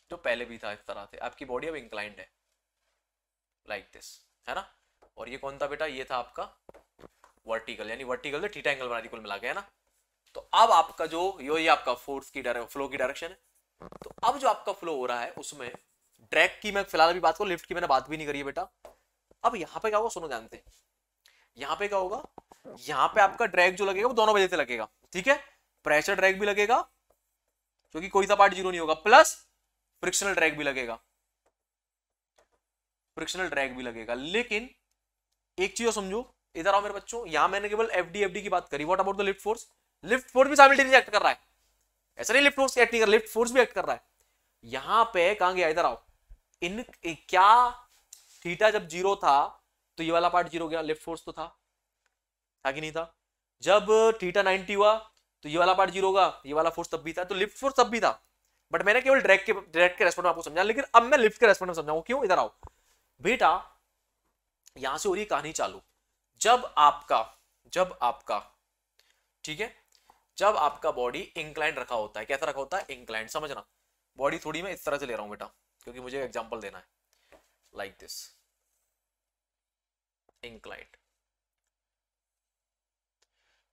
जो पहले भी था इस तरह से आपकी बॉडी अब इंक्लाइंट है लाइक like दिस है ना और ये कौन था बेटा ये था आपका वर्टिकल यानी वर्टिकल से थीटा एंगल बना दी कुल मिला के है ना तो अब आपका जो यो ये आपका फोर्स की डायरेक्शन फ्लो की डायरेक्शन है तो अब जो आपका फ्लो हो रहा है उसमें ड्रैग की मैं फिलहाल अभी बात करूं लिफ्ट की मैंने बात भी नहीं करी है बेटा अब यहाँ पे क्या होगा सुनो जानते हैं यहाँ पे क्या होगा यहाँ पे आपका ड्रैग जो लगेगा वो दोनों वजह से लगेगा ठीक है प्रेशर ड्रैग भी लगेगा क्योंकि कोई सा पार्ट जीरो नहीं होगा प्लस फ्रिक्शनल ड्रैग भी लगेगा फ्रिक्शनल ड्रैग भी लगेगा लेकिन एक चीज समझो इधर आओ मेरे बच्चों यहां मैंने केवल एफडी एफडी की बात करी what about the lift force lift force भी साइमल्टेनियस एक्ट कर रहा है ऐसा नहीं लिफ्ट फोर्स एक्ट नहीं कर लिफ्ट फोर्स भी एक्ट कर रहा है यहां पे कहा गया इधर आओ इन क्या थीटा जब जीरो था तो ये वाला पार्ट जीरो गया लिफ्ट फोर्स तो था था कि नहीं था जब थीटा 90 हुआ तो ये वाला पार्ट जीरो होगा ये वाला फोर्स तब भी था तो लिफ्ट फोर्स तब भी था बट मैंने केवल ड्रैग के ड्रैग के रेस्पॉन्ड आपको समझा लेकिन अब मैं लिफ्ट के रेस्पॉन्ड में समझाऊँ क्यों इधर आओ बेटा यहां से हो रही कहानी चालू जब आपका जब आपका ठीक है जब आपका बॉडी इंक्लाइंड रखा होता है कैसा रखा होता है इंक्लाइंड समझना बॉडी थोड़ी मैं इस तरह से ले रहा हूं बेटा क्योंकि मुझे एग्जाम्पल देना है लाइक दिस इंक्लाइंड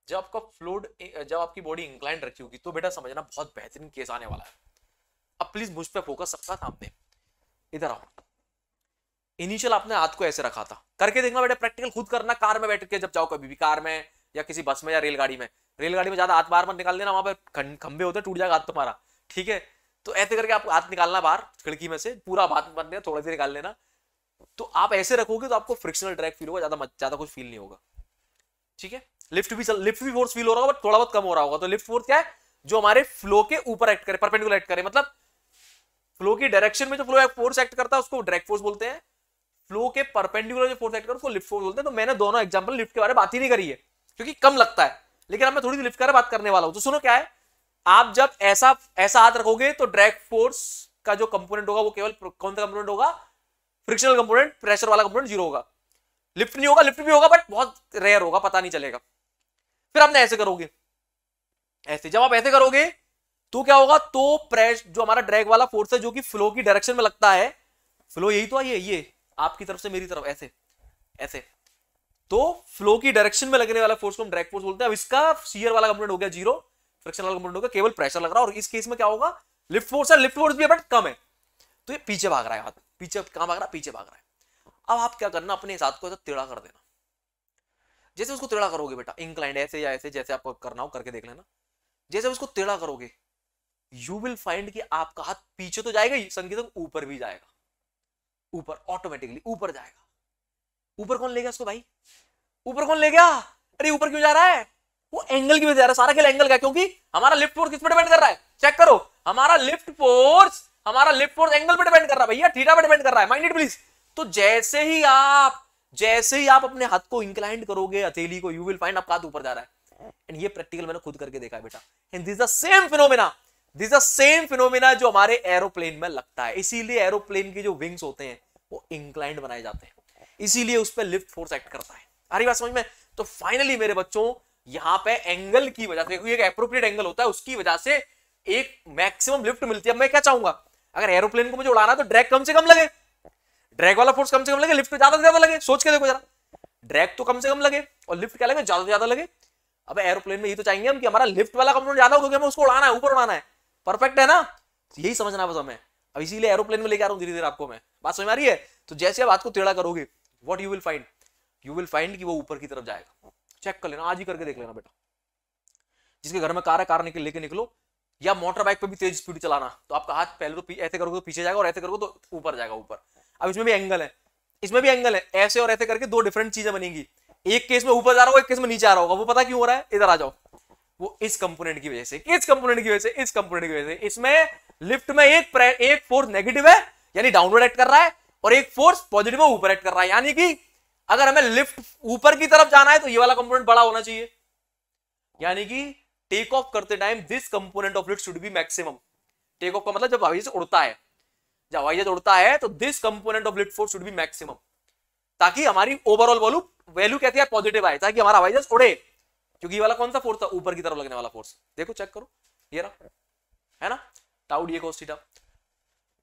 जब आपका फ्लूड जब आपकी बॉडी इंक्लाइंड रखी होगी तो बेटा समझना बहुत बेहतरीन केस आने वाला है अब प्लीज मुझ पर फोकस सबका सामने इधर आओ इनिशियल आपने हाथ को ऐसे रखा था करके देखना बेटा प्रैक्टिकल खुद करना कार में बैठ के जब जाओ कभी भी कार में या किसी बस में या रेलगाड़ी में रेलगाड़ी में ज़्यादा हाथ बार मत निकाल देना वहाँ पर खंभे होते टूट जाएगा हाथ तुम्हारा ठीक है तो ऐसे करके आपको हाथ निकालना बाहर खिड़की में से पूरा हाथ बंद देना थोड़ा सा निकाल लेना तो आप ऐसे रखोगे तो आपको फ्रिक्शनल ड्रैग फील होगा ज़्यादा ज़्यादा कुछ फील नहीं होगा ठीक है लिफ्ट भी लिफ्ट भी फोर्स फील हो रहा होगा बट थोड़ा बहुत कम हो रहा होगा तो लिफ्ट फोर्स क्या है जो हमारे फ्लो के ऊपर एक्ट करे परपेंडिकुलर एक्ट करे मतलब फ्लो की डायरेक्शन में जो फ्लो फोर्स एक्ट करता है उसको ड्रैग फोर्स बोलते हैं फ्लो के परपेंडिकुलर जो फोर्स एक्ट करता है उसको लिफ्ट फोर्स बोलते हैं तो मैंने दोनों एग्जाम्पल लिफ्ट के बारे में बात ही नहीं करी है क्योंकि कम लगता है लेकिन अब मैं थोड़ी लिफ्ट कर बात करने वाला हूं तो सुनो क्या है आप जब ऐसा ऐसा हाथ रखोगे तो ड्रैग फोर्स का जो कंपोनेंट होगा वो केवल कौन सा कंपोनेंट होगा फ्रिक्शनल कंपोनेंट प्रेशर वाला कंपोनेंट जीरो होगा लिफ्ट नहीं होगा लिफ्ट भी होगा बट बहुत रेयर होगा पता नहीं चलेगा फिर आपने ऐसे करोगे ऐसे जब आप ऐसे करोगे तो क्या होगा तो प्रेस जो हमारा ड्रैग वाला फोर्स है जो कि फ्लो की डायरेक्शन में लगता है फ्लो यही तो है ये आपकी तरफ से मेरी तरफ ऐसे ऐसे तो फ्लो की डायरेक्शन में लगने वाला फोर्स को हम ड्रैग फोर्स बोलते हैं अब इसका सीयर वाला कंपोनेंट हो गया जीरो फ्रिक्शन वाला कंपोनेंट हो गया केवल प्रेशर लग रहा है और इस केस में क्या होगा लिफ्ट फोर्स है लिफ्ट फोर्स भी बट कम है तो ये पीछे भाग रहा है हाथ पीछे कहां भाग रहा है पीछे भाग रहा है अब आप क्या करना अपने साथ को टेढ़ा कर देना जैसे उसको टेढ़ा करोगे बेटा इंक्लाइंड ऐसे या ऐसे जैसे आपको करना हो करके देख लेना जैसे उसको टेढ़ा करोगे यू विल फाइंड कि आपका हाथ पीछे तो जाएगा ही संगीतम ऊपर भी जाएगा ऊपर ऑटोमेटिकली ऊपर जाएगा ऊपर कौन ले गया उसको भाई ऊपर कौन ले गया अरे ऊपर क्यों जा रहा है वो एंगल की वजह जा रहा है सारा खेल एंगल का क्योंकि हमारा लिफ्ट फोर्स किस पर डिपेंड कर रहा है चेक करो हमारा लिफ्ट फोर्स हमारा लिफ्ट फोर्स एंगल पर डिपेंड कर रहा है भैया थीटा पर डिपेंड कर रहा है माइंड इट प्लीज तो जैसे ही आप जैसे ही आप अपने हाथ को इंक्लाइंड करोगे हथेली को यू विल फाइंड आपका हाथ ऊपर जा रहा है एंड ये प्रैक्टिकल मैंने खुद करके देखा है बेटा and this the same phenomena this the same phenomena जो हमारे एरोप्लेन में लगता है इसीलिए एरोप्लेन के जो विंग्स होते हैं वो इंक्लाइंड बनाए जाते हैं इसीलिए उस पर लिफ्ट फोर्स एक्ट करता है आ रही बात समझ में तो फाइनली मेरे बच्चों यहाँ पे एंगल की वजह से एक अप्रोप्रिएट एंगल होता है उसकी वजह से एक मैक्सिमम लिफ्ट मिलती है अब मैं क्या चाहूंगा अगर एरोप्लेन को मुझे उड़ाना है तो ड्रैग कम से कम लगे ड्रैग वाला फोर्स कम से कम लगे लिफ्ट ज्यादा से ज्यादा लगे सोच के देखो जरा ड्रैग तो कम से कम लगे और लिफ्ट क्या लगे ज्यादा से ज्यादा लगे अब एरोप्लेन में ये तो चाहेंगे हम कि हमारा लिफ्ट वाला कंपोनेंट ज्यादा हो क्योंकि हमें उसको उड़ाना है ऊपर उड़ाना है परफेक्ट है ना यही समझना बस हमें अब इसीलिए एरोप्लेन में लेकर आ रहा हूँ धीरे धीरे आपको मैं बात समझ आ रही है तो जैसे आप बात को टेढ़ा करोगे what you will find you will find कि वो ऊपर की तरफ जाएगा चेक कर लेना आज ही करके देख लेना बेटा जिसके घर में कार है कार निकल लेके निकलो या मोटर बाइक पर भी तेज स्पीड चलाना तो आपका हाथ पहले तो ऐसे करोगे तो पीछे जाएगा और ऐसे करोगे तो ऊपर जाएगा ऊपर अब इसमें भी एंगल है इसमें भी एंगल है ऐसे और ऐसे करके दो डिफरेंट चीजें बनेंगी एक केस में ऊपर जा रहा होगा एक केस में नीचे आ रहा होगा वो पता क्यों हो रहा है इधर आ जाओ वो इस कंपोनेंट की वजह से इस कंपोनेंट की वजह से इस कंपोनेंट की वजह से इसमें लिफ्ट में एक एक फोर्स नेगेटिव है यानी डाउनवर्ड एक्ट कर रहा है और एक फोर्स पॉजिटिव ऊपर एक्ट कर रहा है यानी कि अगर हमें लिफ्ट ऊपर की तरफ जाना है तो ये वाला कंपोनेंट बड़ा होना चाहिए यानी कि टेक ऑफ करते time this component of lift should be maximum take off का मतलब जब हवाई जहाज उड़ता है जब हवाई जहाज उड़ता है तो this component of lift force should be maximum ताकि हमारी ओवरऑल वैल्यू वैल्यू कहते हैं पॉजिटिव आए ताकि हमारा हवाई जहाज उड़े क्योंकि ये वाला कौन सा फोर्स था ऊपर की तरफ लगने वाला फोर्स देखो चेक करो ये रहा है ना टाउड ये कोस्टिटा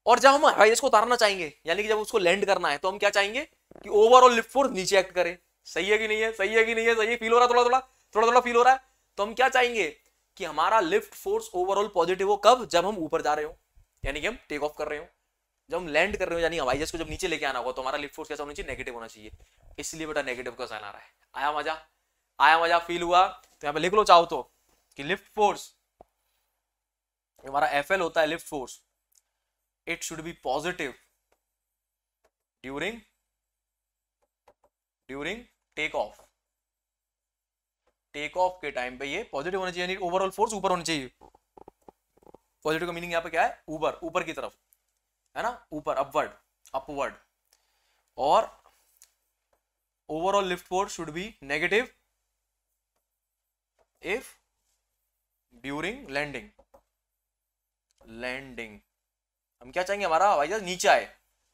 और जब हम हवाई जहाज को उतारना चाहेंगे यानी कि जब उसको लैंड करना है तो हम क्या चाहेंगे कि ओवरऑल लिफ्ट फोर्स नीचे एक्ट करे सही है कि नहीं है सही है कि नहीं है सही है फील हो रहा थोड़ा थोड़ा थोड़ा थोड़ा फील हो रहा है तो हम क्या चाहेंगे कि हमारा लिफ्ट फोर्स ओवरऑल पॉजिटिव हो कब जब हम ऊपर जा रहे हो यानी कि हम टेक ऑफ कर रहे हो जब हम लैंड कर रहे हो यानी हवाई जहाज को जब नीचे लेके आना होगा तो हमारा लिफ्ट फोर्स कैसा होना चाहिए नेगेटिव होना चाहिए इसलिए बेटा नेगेटिव का साइन आ रहा है आया मजा आया मजा फील हुआ तो यहाँ पे लिख लो चाहो तो कि लिफ्ट फोर्स हमारा एफ होता है lift force it should be positive during during take off take off के टाइम पे ये पॉजिटिव होना चाहिए ओवरऑल फोर्स ऊपर होनी चाहिए पॉजिटिव का मीनिंग यहाँ पे क्या है ऊपर ऊपर की तरफ है ना ऊपर अपवर्ड अपवर्ड और overall lift force should be negative if during landing landing हम क्या चाहेंगे हमारा हवाई जहाज नीचे आए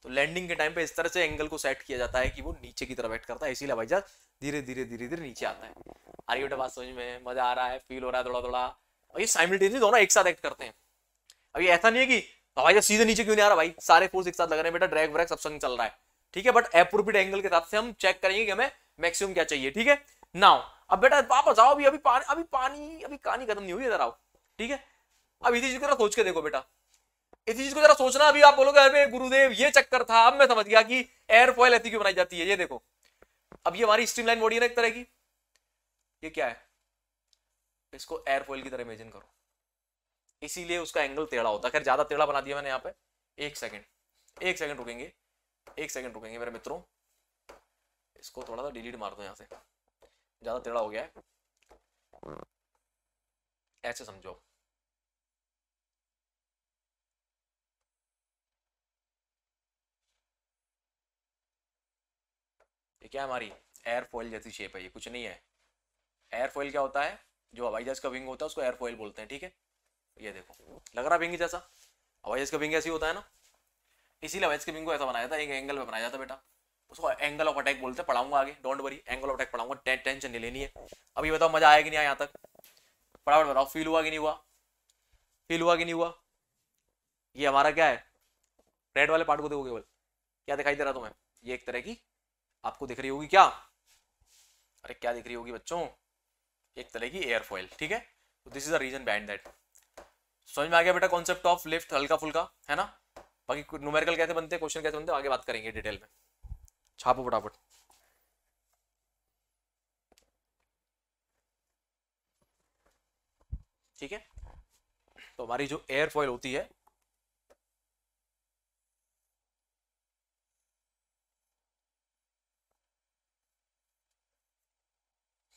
तो लैंडिंग के टाइम पे इस तरह से एंगल को सेट किया जाता है कि वो नीचे की तरफ एक्ट करता है इसीलिए हवाई जहाज धीरे धीरे धीरे धीरे नीचे आता है आगे बेटा बात समझ में मजा आ रहा है फील हो रहा है थोड़ा थोड़ा और ये साइमिल्टेनियसली दोनों एक साथ एक्ट करते हैं अभी ऐसा नहीं है कि हवाई हाँ जहाज सीधे नीचे क्यों नहीं आ रहा भाई सारे फोर्स एक साथ लग रहे हैं बेटा ड्रैग व्रैग सब संग चल रहा है ठीक है बट एप्रोप्रिएट एंगल के हिसाब से हम चेक करेंगे कि हमें मैक्सिमम क्या चाहिए ठीक है नाउ अब बेटा वापस आओ अभी अभी पानी अभी पानी अभी कहानी खत्म नहीं हुई इधर आओ ठीक है अब इसी चीज सोच के देखो बेटा इस चीज को जरा सोचना अभी आप बोलोगे अरे गुरुदेव ये चक्कर था अब मैं समझ गया कि एयर फॉयल ऐसी क्यों बनाई जाती है ये देखो अब ये हमारी स्ट्रीमलाइन बॉडी है ना एक तरह की ये क्या है इसको एयर फॉयल की तरह इमेजिन करो इसीलिए उसका एंगल टेढ़ा होता है खैर ज्यादा टेढ़ा बना दिया मैंने यहाँ पे एक सेकंड एक सेकंड रुकेंगे एक सेकंड रुकेंगे मेरे मित्रों इसको थोड़ा सा डिलीट मार दो यहाँ से ज्यादा टेढ़ा हो गया है ऐसे समझो ठीक है हमारी एयरफॉयल जैसी शेप है ये कुछ नहीं है एयरफॉयल क्या होता है जो हवाई जहाज का विंग होता है उसको एयरफॉयल बोलते हैं ठीक है ये देखो लग रहा विंग जैसा हवाई जहाज का विंग ऐसी होता है ना इसीलिए हवाई जहाज के विंग को ऐसा बनाया जाता है एक एंगल में बनाया जाता बेटा उसको एंगल ऑफ अटैक बोलते हैं पढ़ाऊंगा आगे don't worry angle of attack पढ़ाऊंगा टेंशन नहीं लेनी है अभी बताओ मजा आया कि नहीं आया यहाँ तक फटाफट बताओ फील हुआ कि नहीं हुआ फील हुआ कि नहीं हुआ ये हमारा क्या है रेड वाले पार्ट को देखो केवल क्या दिखाई दे रहा तुम्हें ये एक तरह की आपको दिख रही होगी क्या अरे क्या दिख रही होगी बच्चों एक तरह की एयरफॉइल ठीक है तो this is the reason behind that समझ में आ गया बेटा कॉन्सेप्ट ऑफ लिफ्ट हल्का फुल्का है ना बाकी न्यूमेरिकल कैसे बनते हैं क्वेश्चन कैसे बनते हैं आगे बात करेंगे डिटेल में छापो फटाफट ठीक है तो हमारी जो एयरफॉइल होती है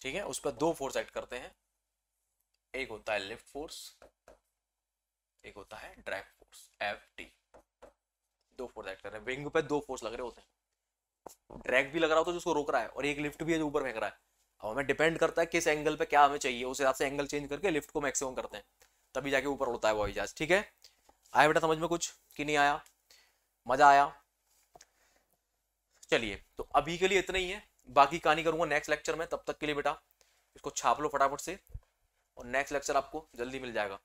ठीक है उस पर दो फोर्स एक्ट करते हैं एक होता है लिफ्ट फोर्स एक होता है ड्रैग फोर्स एफ टी दो फोर्स एक्ट कर रहे हैं विंग पे दो फोर्स लग रहे होते हैं ड्रैग भी लग रहा होता है जिसको रोक रहा है और एक लिफ्ट भी है जो ऊपर फेंक रहा है अब हमें डिपेंड करता है किस एंगल पे क्या हमें चाहिए उस हिसाब से एंगल चेंज करके लिफ्ट को मैक्सिमम करते हैं तभी जाके ऊपर उड़ता है वो जहाज ठीक है आया बेटा समझ में कुछ कि नहीं आया मजा आया चलिए तो अभी के लिए इतना ही है बाकी कहानी करूंगा नेक्स्ट लेक्चर में तब तक के लिए बेटा इसको छाप लो फटाफट से और नेक्स्ट लेक्चर आपको जल्दी मिल जाएगा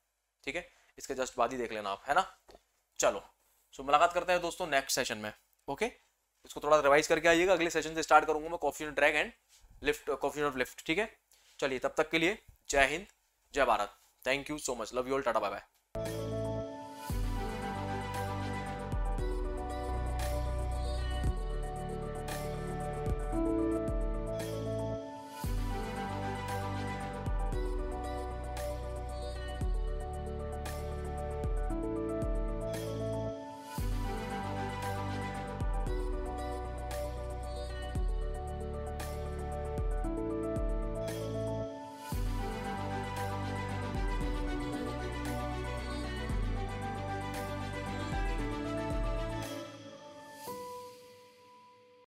ठीक है इसके जस्ट बाद ही देख लेना आप है ना चलो सो मुलाकात करते हैं दोस्तों नेक्स्ट सेशन में ओके इसको थोड़ा रिवाइज करके आइएगा अगले सेशन से स्टार्ट करूंगा मैं coffee drag and lift coffee of lift ठीक है चलिए तब तक के लिए जय हिंद जय Bharat thank you so much love you all tata bye bye